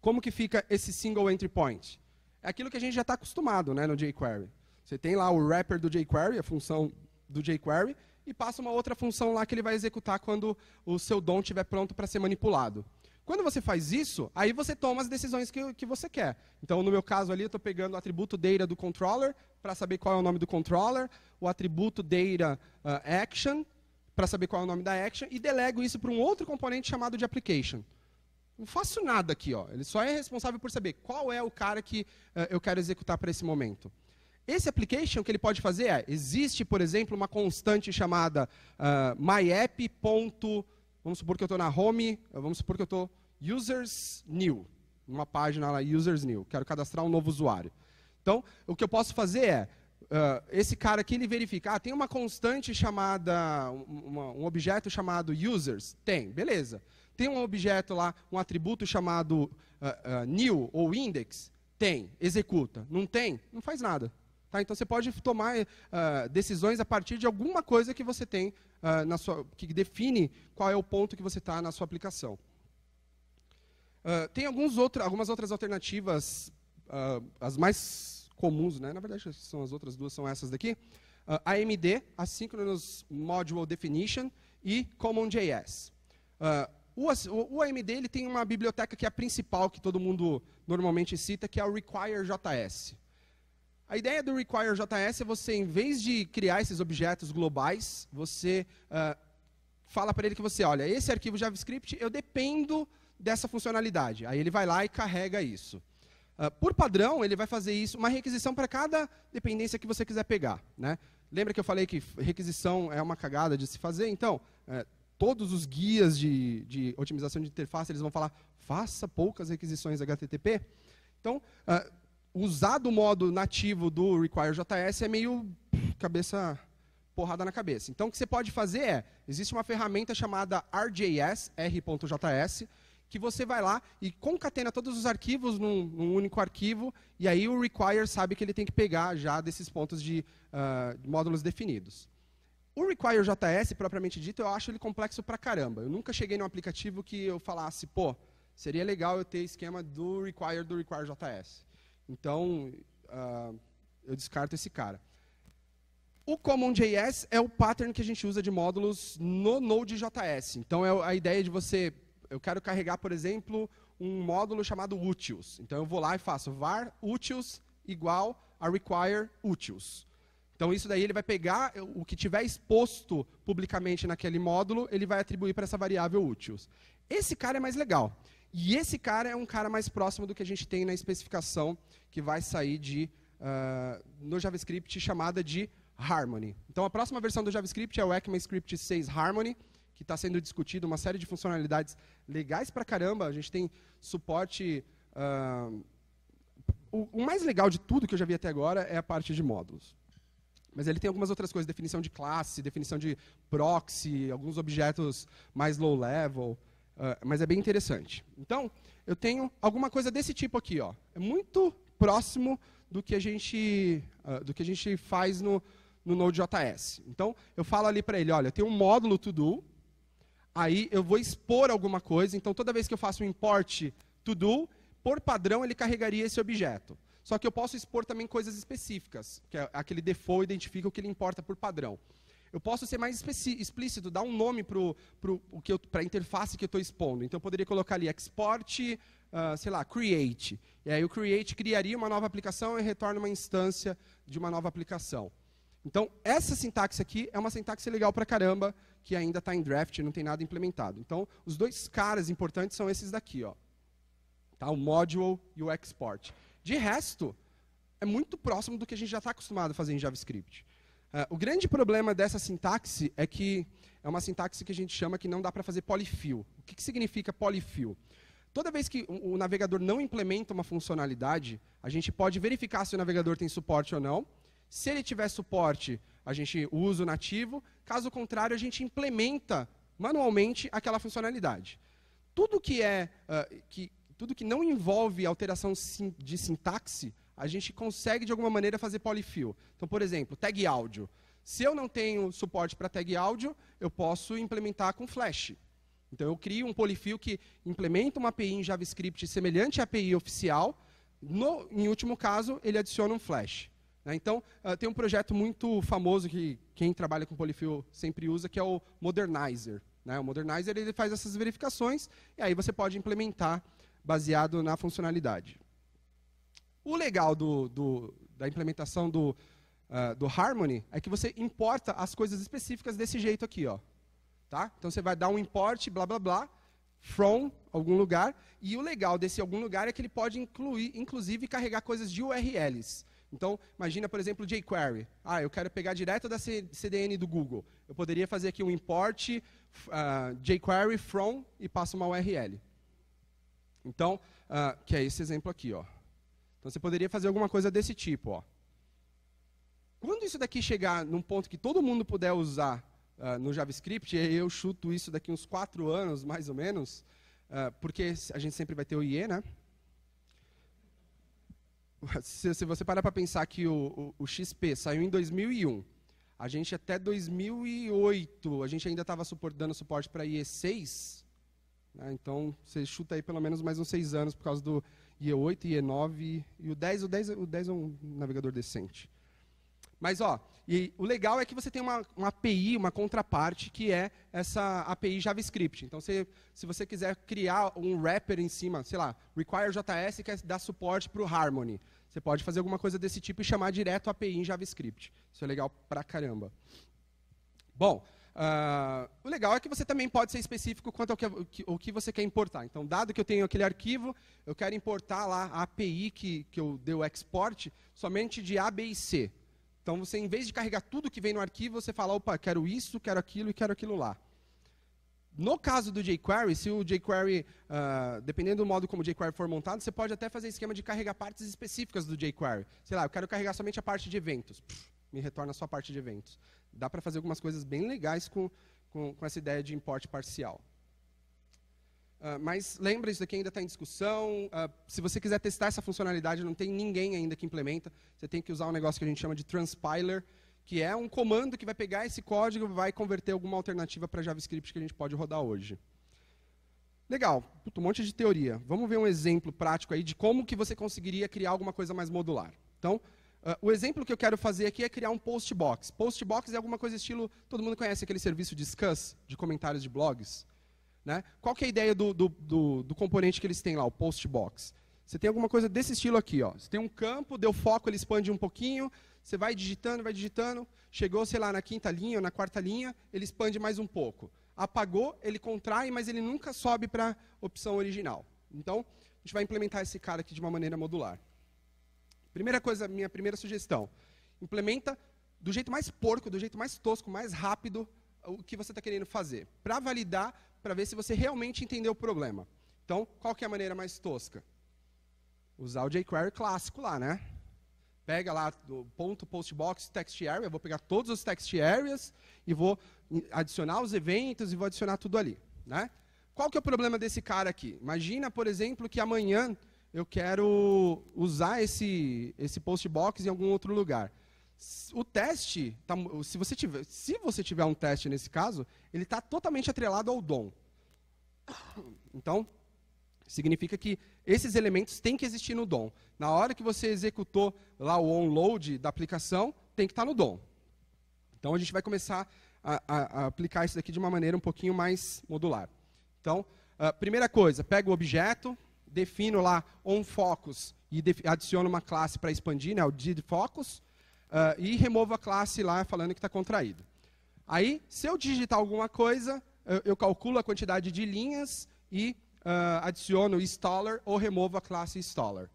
Como que fica esse single entry point? É aquilo que a gente já está acostumado né, no jQuery. Você tem lá o wrapper do jQuery, a função do jQuery, e passa uma outra função lá que ele vai executar quando o seu DOM estiver pronto para ser manipulado. Quando você faz isso, aí você toma as decisões que, que você quer. Então, no meu caso ali, eu estou pegando o atributo data do controller para saber qual é o nome do controller, o atributo data uh, action para saber qual é o nome da action, e delego isso para um outro componente chamado de application não faço nada aqui, ó. Ele só é responsável por saber qual é o cara que uh, eu quero executar para esse momento. Esse application que ele pode fazer é, existe, por exemplo, uma constante chamada uh, ah, myapp. Vamos supor que eu estou na home, eh, vamos supor que eu estou users new, numa página lá, users new, quero cadastrar um novo usuário. Então, o que eu posso fazer é, uh, esse cara aqui ele verifica, ah, tem uma constante chamada, uma, um objeto chamado users? Tem, beleza. Tem um objeto lá, um atributo chamado uh, uh, new ou index? Tem, executa. Não tem? Não faz nada. Tá? Então você pode tomar uh, decisões a partir de alguma coisa que você tem na sua, que define qual é o ponto que você está na sua aplicação. tem alguns outro, algumas outras alternativas, as mais comuns, né? na verdade são as outras duas, são essas daqui. AMD, Asynchronous Module Definition, e CommonJS. Uh, o, AMD ele tem uma biblioteca que é a principal, que todo mundo normalmente cita, que é o RequireJS. A ideia do RequireJS é você, em vez de criar esses objetos globais, você uh, fala para ele que você, olha, esse arquivo JavaScript, eu dependo dessa funcionalidade. Aí ele vai lá e carrega isso. Uh, por padrão, ele vai fazer isso, uma requisição para cada dependência que você quiser pegar. Né? Lembra que eu falei que requisição é uma cagada de se fazer? Então, uh, todos os guias de, de otimização de interface, eles vão falar, faça poucas requisições HTTP. Então, uh, usar do modo nativo do RequireJS é meio cabeça porrada na cabeça. Então, o que você pode fazer é, existe uma ferramenta chamada RJS, R.js, que você vai lá e concatena todos os arquivos num, num, único arquivo, e aí o require sabe que ele tem que pegar já desses pontos de uh, módulos definidos. O RequireJS, propriamente dito, eu acho ele complexo pra caramba. Eu nunca cheguei num aplicativo que eu falasse, pô, seria legal eu ter esquema do Require do RequireJS. Então, uh, eu descarto esse cara. O CommonJS é o pattern que a gente usa de módulos no Node.js. Então, é a ideia de você... Eu quero carregar, por exemplo, um módulo chamado utils. Então, eu vou lá e faço var utils igual a require utils. Então, isso daí ele vai pegar eh, o que tiver exposto publicamente naquele módulo, ele vai atribuir para essa variável útil. Esse cara é mais legal. E esse cara é um cara mais próximo do que a gente tem na especificação que vai sair de, uh, no JavaScript chamada de Harmony. Então, a próxima versão do JavaScript é o ECMAScript 6 Harmony, que está sendo discutido uma série de funcionalidades legais para caramba. A gente tem suporte. Uh, o mais legal de tudo que eu já vi até agora é a parte de módulos. Mas ele tem algumas outras coisas, definição de classe, definição de proxy, alguns objetos mais low level. Uh, mas é bem interessante. Então, eu tenho alguma coisa desse tipo aqui. Ó. É muito próximo do que a gente, uh, do que a gente faz no, no Node.js. Então, eu falo ali para ele, olha, eu tenho um módulo to-do, aí eu vou expor alguma coisa, então toda vez que eu faço um import to-do, por padrão ele carregaria esse objeto. Só que eu posso expor também coisas específicas, que é aquele default identifica o que ele importa por padrão. Eu posso ser mais explícito, dar um nome para a interface que eu estou expondo. Então, eu poderia colocar ali export, uh, sei lá, create. E aí o create criaria uma nova aplicação e retorna uma instância de uma nova aplicação. Então, essa sintaxe aqui é uma sintaxe legal para caramba, que ainda está em draft, não tem nada implementado. Então, os dois caras importantes são esses daqui. Ó. Tá? O module e o export. De resto, é muito próximo do que a gente já está acostumado a fazer em JavaScript. Uh, o grande problema dessa sintaxe é que é uma sintaxe que a gente chama que não dá para fazer polyfill. O que, que significa polyfill? Toda vez que o, o navegador não implementa uma funcionalidade, a gente pode verificar se o navegador tem suporte ou não. Se ele tiver suporte, a gente usa o nativo. Caso contrário, a gente implementa manualmente aquela funcionalidade. Tudo que é uh, que, tudo que não envolve alteração de sintaxe, a gente consegue de alguma maneira fazer polyfill. Então, por exemplo, tag áudio. Se eu não tenho suporte para tag áudio, eu posso implementar com Flash. Então, eu crio um polyfill que implementa uma API em JavaScript semelhante à API oficial. No, em último caso, ele adiciona um Flash. Né? Então, ah, tem um projeto muito famoso que quem trabalha com polyfill sempre usa, que é o Modernizer. Né? O Modernizer ele faz essas verificações e aí você pode implementar baseado na funcionalidade. O legal do, do, da implementação do, uh, do Harmony é que você importa as coisas específicas desse jeito aqui. Ó. Tá? Então você vai dar um import, blá blá blá, from algum lugar. E o legal desse algum lugar é que ele pode incluir, inclusive, carregar coisas de URLs. Então, imagina, por exemplo, jQuery. Ah, eu quero pegar direto da CDN do Google. Eu poderia fazer aqui um import uh, jQuery from e passo uma URL. Então, uh, que é esse exemplo aqui, ó. Então você poderia fazer alguma coisa desse tipo, ó. Quando isso daqui chegar num ponto que todo mundo puder usar uh, no JavaScript, eu chuto isso daqui uns quatro anos, mais ou menos, uh, porque a gente sempre vai ter o IE, né? Se, se você parar para pensar que o, o, o XP saiu em 2001, a gente até 2008, a gente ainda estava dando suporte para IE6, né? Então, você chuta aí pelo menos mais uns seis anos por causa do IE8, IE9 e o 10. O 10, o 10 é um navegador decente. Mas, ó, e o legal é que você tem uma, uma API, uma contraparte, que é essa API JavaScript. Então, se, se você quiser criar um wrapper em cima, sei lá, require.js quer dar suporte para o Harmony. Você pode fazer alguma coisa desse tipo e chamar direto a API em JavaScript. Isso é legal pra caramba. Bom, Uh, o legal é que você também pode ser específico quanto ao que, o que, o que você quer importar. Então, dado que eu tenho aquele arquivo, eu quero importar lá a API que, que eu dei o export somente de A, B e C. Então, você, em vez de carregar tudo que vem no arquivo, você fala, opa, quero isso, quero aquilo e quero aquilo lá. No caso do jQuery, se o jQuery, uh, dependendo do modo como o jQuery for montado, você pode até fazer esquema de carregar partes específicas do jQuery. Sei lá, eu quero carregar somente a parte de eventos. me retorna só a parte de eventos dá para fazer algumas coisas bem legais com, com, com essa ideia de importe parcial. Uh, mas lembra, isso daqui ainda está em discussão. Uh, se você quiser testar essa funcionalidade, não tem ninguém ainda que implementa. Você tem que usar um negócio que a gente chama de transpiler, que é um comando que vai pegar esse código e vai converter alguma alternativa para JavaScript que a gente pode rodar hoje. Legal, Puto, um monte de teoria. Vamos ver um exemplo prático aí de como que você conseguiria criar alguma coisa mais modular. Então, Uh, o exemplo que eu quero fazer aqui é criar um post box. Post box é alguma coisa estilo, todo mundo conhece aquele serviço Discuss, de comentários de blogs. Né? Qual que é a ideia do, do, do, do componente que eles têm lá, o post box? Você tem alguma coisa desse estilo aqui. Ó. Você tem um campo, deu foco, ele expande um pouquinho, você vai digitando, vai digitando, chegou, sei lá, na quinta linha ou na quarta linha, ele expande mais um pouco. Apagou, ele contrai, mas ele nunca sobe para a opção original. Então, a gente vai implementar esse cara aqui de uma maneira modular. Primeira coisa, minha primeira sugestão. Implementa do jeito mais porco, do jeito mais tosco, mais rápido, o que você está querendo fazer. Para validar, para ver se você realmente entendeu o problema. Então, qual que é a maneira mais tosca? Usar o jQuery clássico lá, né? Pega lá do ponto postbox text area, eu vou pegar todos os text areas e vou adicionar os eventos e vou adicionar tudo ali, né? Qual que é o problema desse cara aqui? Imagina, por exemplo, que amanhã eu quero usar esse, esse post box em algum outro lugar. O teste, tá, se, você tiver, se você tiver um teste nesse caso, ele está totalmente atrelado ao dom. Então, significa que esses elementos têm que existir no dom. Na hora que você executou lá o onload da aplicação, tem que estar tá no dom. Então, a gente vai começar a, a, a aplicar isso daqui de uma maneira um pouquinho mais modular. Então, ah, primeira coisa, pega o objeto, defino lá on focus e adiciono uma classe para expandir, né, o did focus, uh, e removo a classe lá falando que está contraído. Aí, se eu digitar alguma coisa, eu, eu calculo a quantidade de linhas e uh, adiciono installer ou removo a classe installer.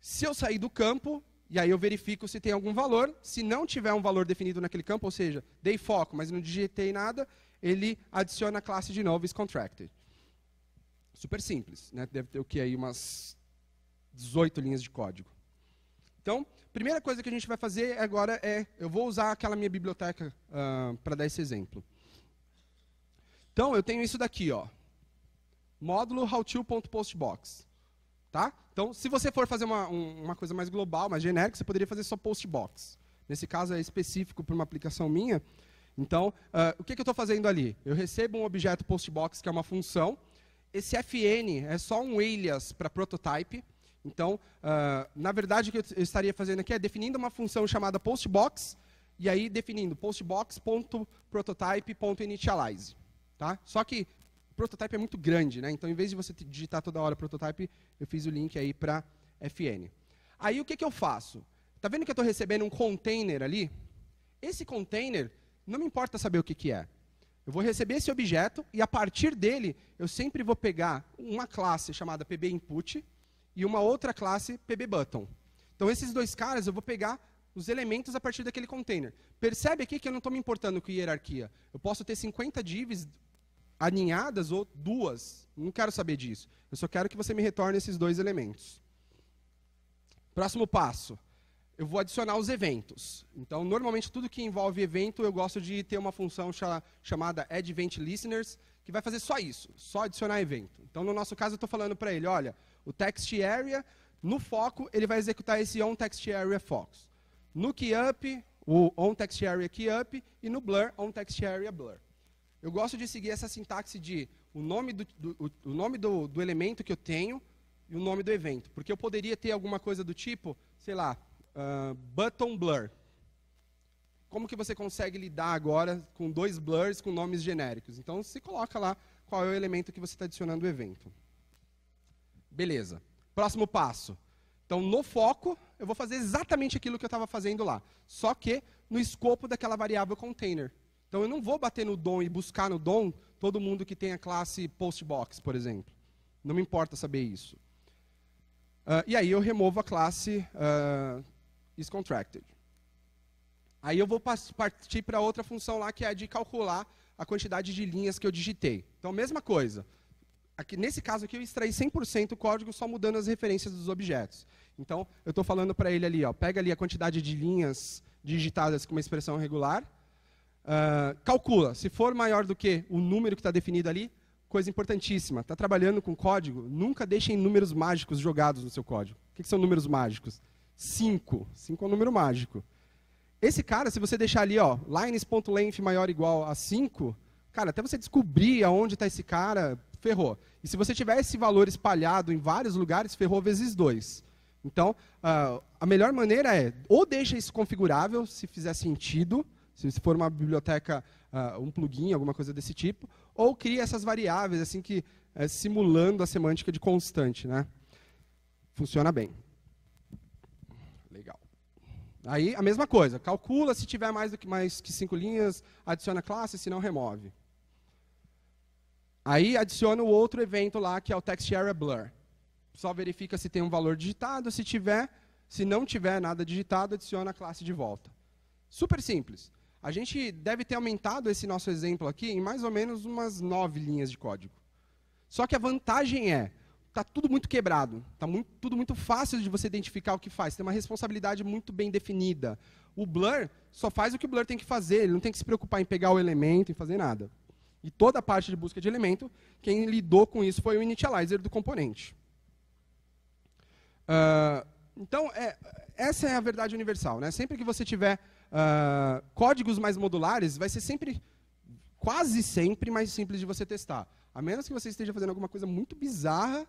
Se eu sair do campo, e aí eu verifico se tem algum valor, se não tiver um valor definido naquele campo, ou seja, dei foco, mas não digitei nada, ele adiciona a classe de novo, is contracted. Super simples, né? deve ter o que aí, umas 18 linhas de código. Então, primeira coisa que a gente vai fazer agora é, eu vou usar aquela minha biblioteca uh, ah, para dar esse exemplo. Então, eu tenho isso daqui, ó. Módulo howto.postbox. Tá? Então, se você for fazer uma, um, uma coisa mais global, mais genérica, você poderia fazer só postbox. Nesse caso é específico para uma aplicação minha. Então, uh, o que, que eu estou fazendo ali? Eu recebo um objeto postbox, que é uma função, esse FN é só um alias para prototype. Então, uh, na verdade, o que eu estaria fazendo aqui é definindo uma função chamada postbox, e aí definindo postbox.prototype.initialize. Tá? Só que o prototype é muito grande, né? então em vez de você digitar toda hora prototype, eu fiz o link aí para FN. Aí o que, que eu faço? Está vendo que eu estou recebendo um container ali? Esse container, não me importa saber o que, que é. Eu vou receber esse objeto e a partir dele eu sempre vou pegar uma classe chamada PB Input e uma outra classe PB Button. Então esses dois caras eu vou pegar os elementos a partir daquele container. Percebe aqui que eu não estou me importando com hierarquia. Eu posso ter 50 divs aninhadas ou duas. Não quero saber disso. Eu só quero que você me retorne esses dois elementos. Próximo passo eu vou adicionar os eventos. Então, normalmente, tudo que envolve evento, eu gosto de ter uma função cha chamada Advent Listeners, que vai fazer só isso, só adicionar evento. Então, no nosso caso, eu estou falando para ele, olha, o text area, no foco, ele vai executar esse on text area focus. No keyup, o on text area keyup, e no blur, on text area blur. Eu gosto de seguir essa sintaxe de o nome do, do o nome do, do elemento que eu tenho e o nome do evento, porque eu poderia ter alguma coisa do tipo, sei lá, uh, button blur. Como que você consegue lidar agora com dois blurs com nomes genéricos? Então, se coloca lá qual é o elemento que você está adicionando o evento. Beleza. Próximo passo. Então, no foco, eu vou fazer exatamente aquilo que eu estava fazendo lá, só que no escopo daquela variável container. Então, eu não vou bater no DOM e buscar no DOM todo mundo que tem a classe postbox, por exemplo. Não me importa saber isso. Uh, e aí eu removo a classe uh, is contracted. Aí eu vou partir para outra função lá, que é a de calcular a quantidade de linhas que eu digitei. Então, mesma coisa. Aqui, nesse caso aqui, eu extraí 100% o código só mudando as referências dos objetos. Então, eu estou falando para ele ali, ó, pega ali a quantidade de linhas digitadas com uma expressão regular, uh, calcula, se for maior do que o número que está definido ali, coisa importantíssima, está trabalhando com código, nunca deixem números mágicos jogados no seu código. O que, que são números mágicos? 5. 5 é um número mágico. Esse cara, se você deixar ali, ó, lines.length maior ou igual a 5, cara, até você descobrir aonde está esse cara, ferrou. E se você tiver esse valor espalhado em vários lugares, ferrou vezes 2. Então, uh, a melhor maneira é, ou deixa isso configurável, se fizer sentido, se for uma biblioteca, uh, um plugin, alguma coisa desse tipo, ou cria essas variáveis, assim que uh, simulando a semântica de constante. Né? Funciona bem. Aí a mesma coisa, calcula se tiver mais do que mais que cinco linhas, adiciona classe, se não remove. Aí adiciona o outro evento lá que é o text area é blur. Só verifica se tem um valor digitado, se tiver, se não tiver nada digitado, adiciona a classe de volta. Super simples. A gente deve ter aumentado esse nosso exemplo aqui em mais ou menos umas nove linhas de código. Só que a vantagem é, está tudo muito quebrado, está tudo muito fácil de você identificar o que faz, tem uma responsabilidade muito bem definida. O Blur só faz o que o Blur tem que fazer, ele não tem que se preocupar em pegar o elemento, em fazer nada. E toda a parte de busca de elemento, quem lidou com isso foi o initializer do componente. Uh, então, é, essa é a verdade universal. Né? Sempre que você tiver uh, códigos mais modulares, vai ser sempre, quase sempre, mais simples de você testar. A menos que você esteja fazendo alguma coisa muito bizarra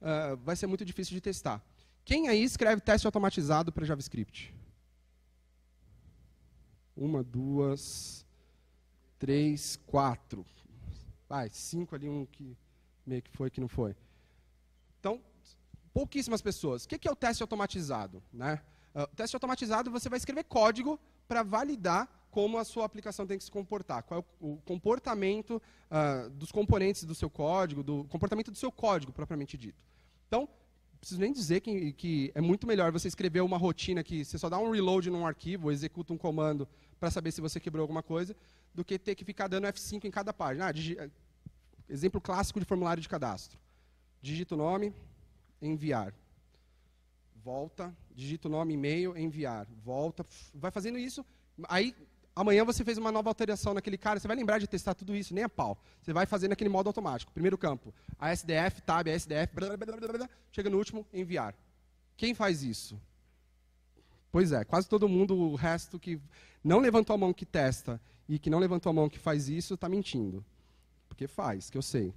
uh, vai ser muito difícil de testar. Quem aí escreve teste automatizado para JavaScript? Uma, duas, três, quatro. Vai, cinco ali, um que meio que foi, que não foi. Então, pouquíssimas pessoas. O que é o teste automatizado? Né? Ah, o teste automatizado, você vai escrever código para validar como a sua aplicação tem que se comportar, qual é o comportamento uh, dos componentes do seu código, do comportamento do seu código propriamente dito. Então, preciso nem dizer que, que, é muito melhor você escrever uma rotina que você só dá um reload num arquivo, executa um comando para saber se você quebrou alguma coisa, do que ter que ficar dando F5 em cada página. Ah, digi... Exemplo clássico de formulário de cadastro. Digita o nome, enviar. Volta, digita o nome, e-mail, enviar. Volta, vai fazendo isso. Aí Amanhã você fez uma nova alteração naquele cara, você vai lembrar de testar tudo isso, nem a pau. Você vai fazer naquele modo automático. Primeiro campo, a SDF, tab, a SDF, blá, blá, blá, chega no último, enviar. Quem faz isso? Pois é, quase todo mundo, o resto que não levantou a mão que testa e que não levantou a mão que faz isso, está mentindo. Porque faz, que eu sei.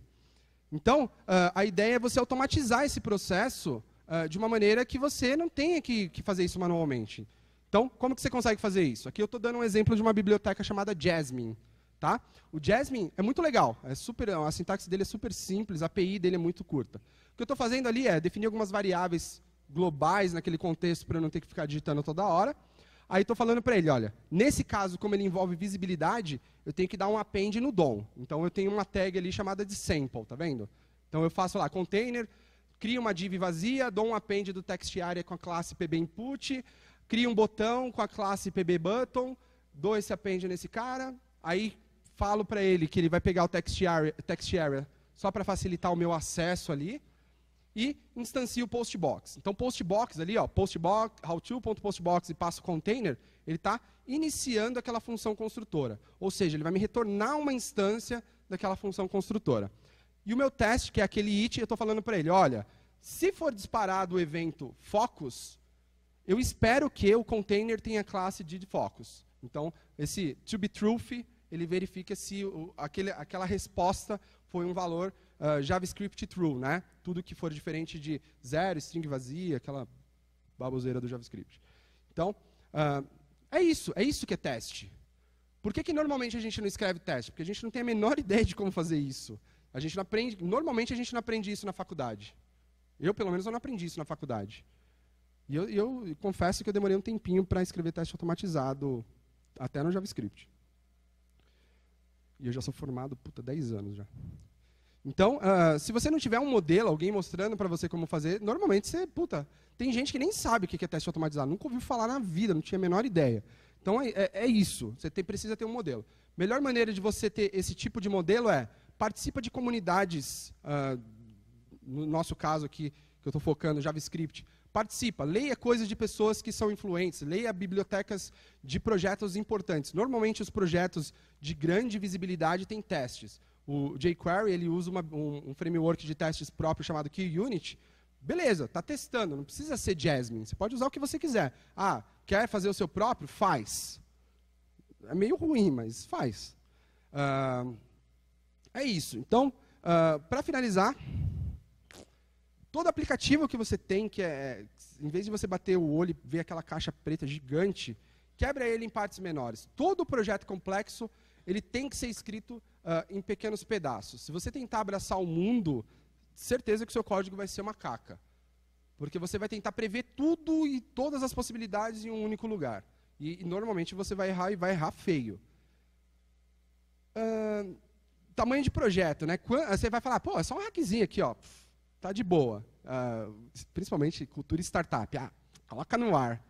Então, uh, a ideia é você automatizar esse processo uh, de uma maneira que você não tenha que, que fazer isso manualmente. Então, como que você consegue fazer isso? Aqui eu estou dando um exemplo de uma biblioteca chamada Jasmine. Tá? O Jasmine é muito legal, é super, a sintaxe dele é super simples, a API dele é muito curta. O que eu estou fazendo ali é definir algumas variáveis globais naquele contexto para eu não ter que ficar digitando toda hora. Aí estou falando para ele, olha, nesse caso, como ele envolve visibilidade, eu tenho que dar um append no DOM. Então eu tenho uma tag ali chamada de sample, tá vendo? Então eu faço lá container, crio uma div vazia, dou um append do text area com a classe pbInput, input, cria um botão com a classe PB Button, dou esse append nesse cara, aí falo para ele que ele vai pegar o text area, text area só para facilitar o meu acesso ali, e instancio o postbox. Então, postbox ali, ó, postbox, howTo.postbox e passo container, ele está iniciando aquela função construtora. Ou seja, ele vai me retornar uma instância daquela função construtora. E o meu teste, que é aquele it, eu estou falando para ele, olha, se for disparado o evento focus, eu espero que o container tenha classe de focus. Então, esse to be truth, ele verifica se o, aquele, aquela resposta foi um valor uh, JavaScript true, né? Tudo que for diferente de zero, string vazia, aquela baboseira do JavaScript. Então, uh, é isso, é isso que é teste. Por que, que normalmente a gente não escreve teste? Porque a gente não tem a menor ideia de como fazer isso. A gente aprende, normalmente a gente não aprende isso na faculdade. Eu, pelo menos, não aprendi isso na faculdade. E eu, eu confesso que eu demorei um tempinho para escrever teste automatizado, até no JavaScript. E eu já sou formado, puta, 10 anos já. Então, uh, se você não tiver um modelo, alguém mostrando para você como fazer, normalmente você, puta, tem gente que nem sabe o que é teste automatizado, nunca ouviu falar na vida, não tinha a menor ideia. Então é, é, é, isso, você tem, precisa ter um modelo. Melhor maneira de você ter esse tipo de modelo é participa de comunidades, uh, no nosso caso aqui, que eu estou focando, JavaScript, participa, leia coisas de pessoas que são influentes, leia bibliotecas de projetos importantes. Normalmente os projetos de grande visibilidade têm testes. O jQuery ele usa uma, um, um, framework de testes próprio chamado QUnit. Beleza, está testando, não precisa ser Jasmine, você pode usar o que você quiser. Ah, quer fazer o seu próprio? Faz. É meio ruim, mas faz. Uh, é isso. Então, uh, ah, para finalizar, Todo aplicativo que você tem, que é, em vez de você bater o olho e ver aquela caixa preta gigante, quebra ele em partes menores. Todo projeto complexo, ele tem que ser escrito uh, em pequenos pedaços. Se você tentar abraçar o mundo, certeza que o seu código vai ser uma caca. Porque você vai tentar prever tudo e todas as possibilidades em um único lugar. E, e normalmente você vai errar e vai errar feio. Uh, tamanho de projeto, né? Quando, você vai falar, pô, é só um hackzinho aqui, ó tá de boa. Uh, principalmente cultura startup. Ah, coloca no ar.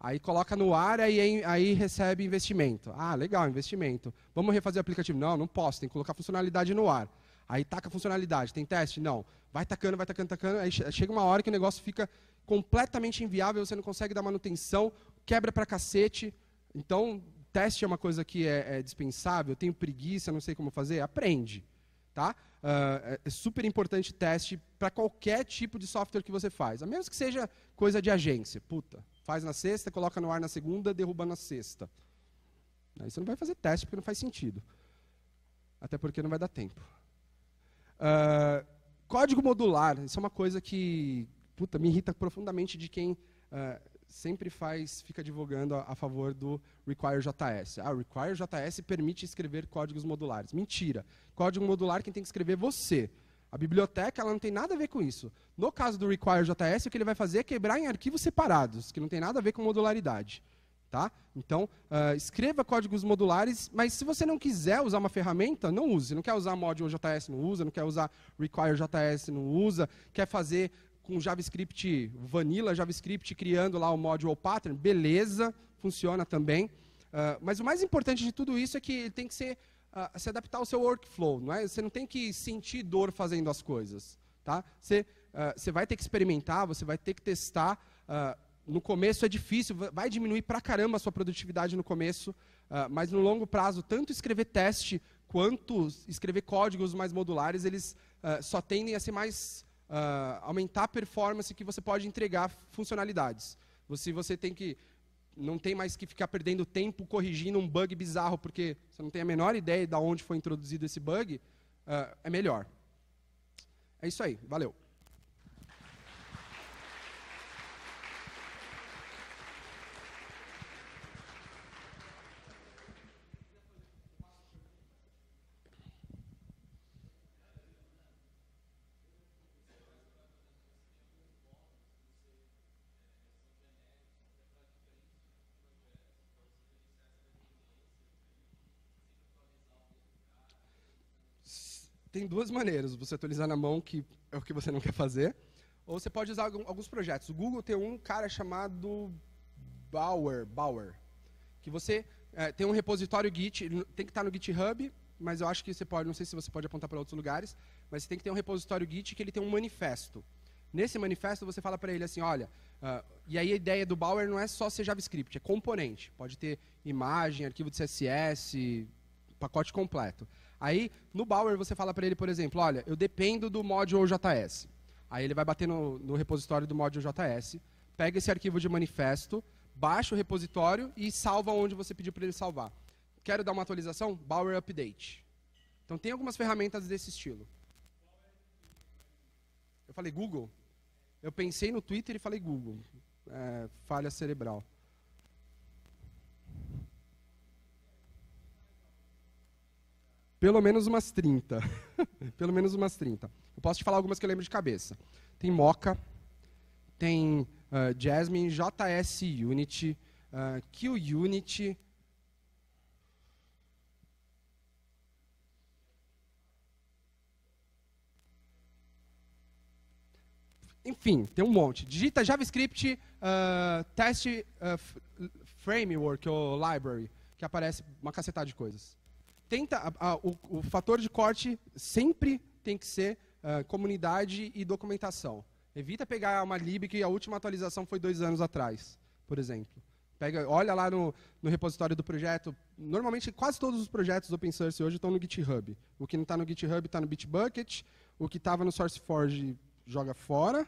Aí coloca no ar, aí, aí recebe investimento. Ah, legal, investimento. Vamos refazer o aplicativo? Não, não posso, tem que colocar funcionalidade no ar. Aí taca a funcionalidade, tem teste? Não. Vai tacando, vai tacando, tacando. Aí chega uma hora que o negócio fica completamente inviável, você não consegue dar manutenção, quebra pra cacete. Então, teste é uma coisa que é, é dispensável, tenho preguiça, não sei como fazer. Aprende. Tá? Uh, é super importante teste para qualquer tipo de software que você faz. A menos que seja coisa de agência. Puta, faz na sexta, coloca no ar na segunda, derruba na sexta. Aí né, você não vai fazer teste porque não faz sentido. Até porque não vai dar tempo. Uh, código modular, isso é uma coisa que puta, me irrita profundamente de quem uh, sempre faz, fica advogando a, a favor do RequireJS. Ah, o RequireJS permite escrever códigos modulares. Mentira. Código modular quem tem que escrever é você. A biblioteca ela não tem nada a ver com isso. No caso do require.js, o que ele vai fazer é quebrar em arquivos separados, que não tem nada a ver com modularidade. Tá? Então, uh, escreva códigos modulares, mas se você não quiser usar uma ferramenta, não use. Não quer usar module.js, não usa. Não quer usar require.js, não usa. Quer fazer com JavaScript vanilla, JavaScript criando lá o module pattern, beleza, funciona também. Uh, mas o mais importante de tudo isso é que ele tem que ser, uh, se adaptar ao seu workflow, não é? Você não tem que sentir dor fazendo as coisas, tá? Você, uh, você vai ter que experimentar, você vai ter que testar. no começo é difícil, vai diminuir pra caramba a sua produtividade no começo, mas no longo prazo, tanto escrever teste quanto escrever códigos mais modulares, eles só tendem a ser mais uh, aumentar a performance que você pode entregar funcionalidades. Você, você tem que. Não tem mais que ficar perdendo tempo corrigindo um bug bizarro, porque você não tem a menor ideia de onde foi introduzido esse bug, uh, é melhor. É isso aí, valeu. tem duas maneiras. Você atualizar na mão, que é o que você não quer fazer, ou você pode usar alguns projetos. O Google tem um cara chamado Bauer, Bauer que você é, tem um repositório Git, tem que estar tá no GitHub, mas eu acho que você pode, não sei se você pode apontar para outros lugares, mas você tem que ter um repositório Git que ele tem um manifesto. Nesse manifesto você fala para ele assim, olha, uh, e aí a ideia do Bower não é só ser JavaScript, é componente. Pode ter imagem, arquivo de CSS, pacote completo. Aí, no Bower, você fala para ele, por exemplo, olha, eu dependo do módulo JS. Aí ele vai bater no, no repositório do módulo JS, pega esse arquivo de manifesto, baixa o repositório e salva onde você pediu para ele salvar. Quero dar uma atualização? Bower Update. Então, tem algumas ferramentas desse estilo. Eu falei Google? Eu pensei no Twitter e falei Google. É, falha cerebral. Pelo menos umas 30. Pelo menos umas 30. Eu posso te falar algumas que eu lembro de cabeça. Tem Mocha, tem uh, Jasmine, JS Unity, uh, ah, Q Unity. Enfim, tem um monte. Digita JavaScript uh, Test uh, Framework ou Library, que aparece uma cacetada de coisas tenta a, a, o, o, fator de corte sempre tem que ser uh, comunidade e documentação. Evita pegar uma lib que a última atualização foi dois anos atrás, por exemplo. Pega, olha lá no, no repositório do projeto. Normalmente, quase todos os projetos open source hoje estão no GitHub. O que não está no GitHub está no Bitbucket. O que estava no SourceForge joga fora.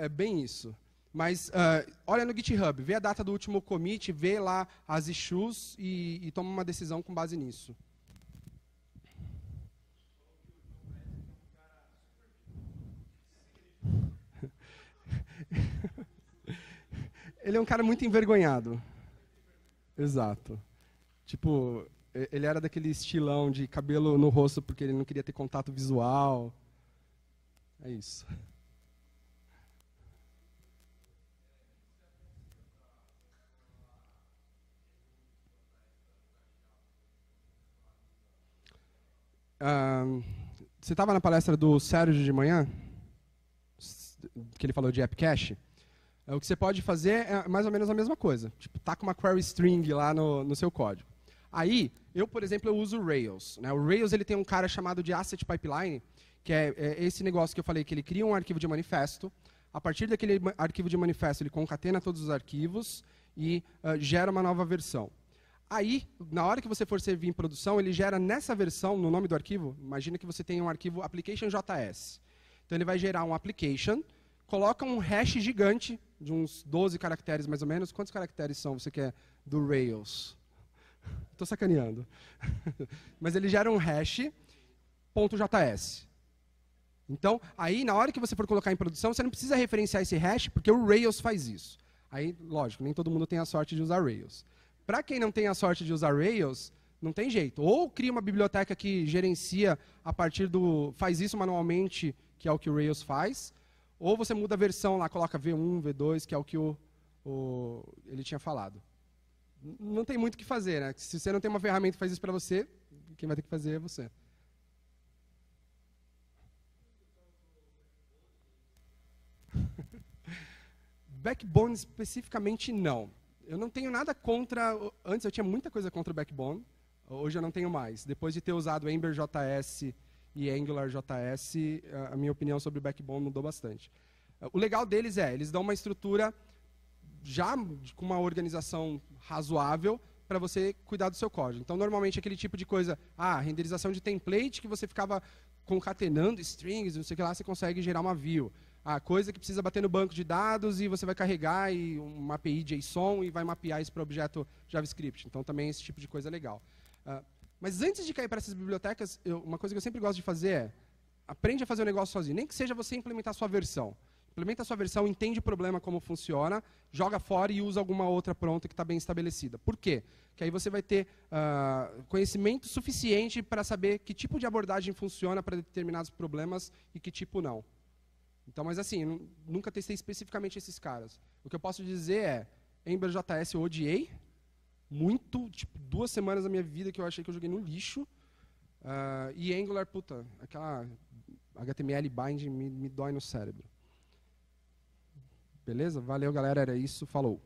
É bem isso. Mas uh, olha no GitHub, vê a data do último commit, vê lá as issues e, e toma uma decisão com base nisso. ele é um cara muito envergonhado. Exato. Tipo, ele era daquele estilão de cabelo no rosto porque ele não queria ter contato visual. É isso. você estava na palestra do Sérgio de manhã, que ele falou de app cache. É, o que você pode fazer é mais ou menos a mesma coisa. Tipo, tá com uma query string lá no, no seu código. Aí, eu, por exemplo, eu uso o Rails. Né? O Rails ele tem um cara chamado de Asset Pipeline, que é, é esse negócio que eu falei, que ele cria um arquivo de manifesto. A partir daquele arquivo de manifesto, ele concatena todos os arquivos e uh, gera uma nova versão. Aí, na hora que você for servir em produção, ele gera nessa versão, no nome do arquivo, imagina que você tem um arquivo application.js. Então ele vai gerar um application, coloca um hash gigante, de uns 12 caracteres mais ou menos. Quantos caracteres são você quer do Rails? Estou sacaneando. Mas ele gera um hash, .js. Então, aí na hora que você for colocar em produção, você não precisa referenciar esse hash, porque o Rails faz isso. Aí, lógico, nem todo mundo tem a sorte de usar Rails para quem não tem a sorte de usar Rails, não tem jeito. Ou cria uma biblioteca que gerencia a partir do. faz isso manualmente, que é o que o Rails faz. Ou você muda a versão lá, coloca V1, V2, que é o que o, o ele tinha falado. Não tem muito o que fazer, né? Se você não tem uma ferramenta que faz isso para você, quem vai ter que fazer é você. Backbone especificamente não eu não tenho nada contra. Antes eu tinha muita coisa contra o Backbone, hoje eu não tenho mais. Depois de ter usado Ember JS e Angular JS, a minha opinião sobre o Backbone mudou bastante. O legal deles é, eles dão uma estrutura já com uma organização razoável para você cuidar do seu código. Então, normalmente, aquele tipo de coisa, ah, renderização de template que você ficava concatenando strings, não sei o que lá, você consegue gerar uma view a coisa que precisa bater no banco de dados e você vai carregar e uma API JSON e vai mapear isso para objeto JavaScript. Então também esse tipo de coisa é legal. Uh, mas antes de cair para essas bibliotecas, eu, uma coisa que eu sempre gosto de fazer é aprende a fazer o um negócio sozinho, nem que seja você implementar a sua versão. Implementa a sua versão, entende o problema, como funciona, joga fora e usa alguma outra pronta que está bem estabelecida. Por quê? Porque aí você vai ter uh, conhecimento suficiente para saber que tipo de abordagem funciona para determinados problemas e que tipo não. Então, mas assim, nunca testei especificamente esses caras. O que eu posso dizer é, Ember JS eu odiei, muito, tipo, duas semanas da minha vida que eu achei que eu joguei no lixo. Uh, e Angular, puta, aquela HTML binding me, me dói no cérebro. Beleza? Valeu, galera, era isso, falou.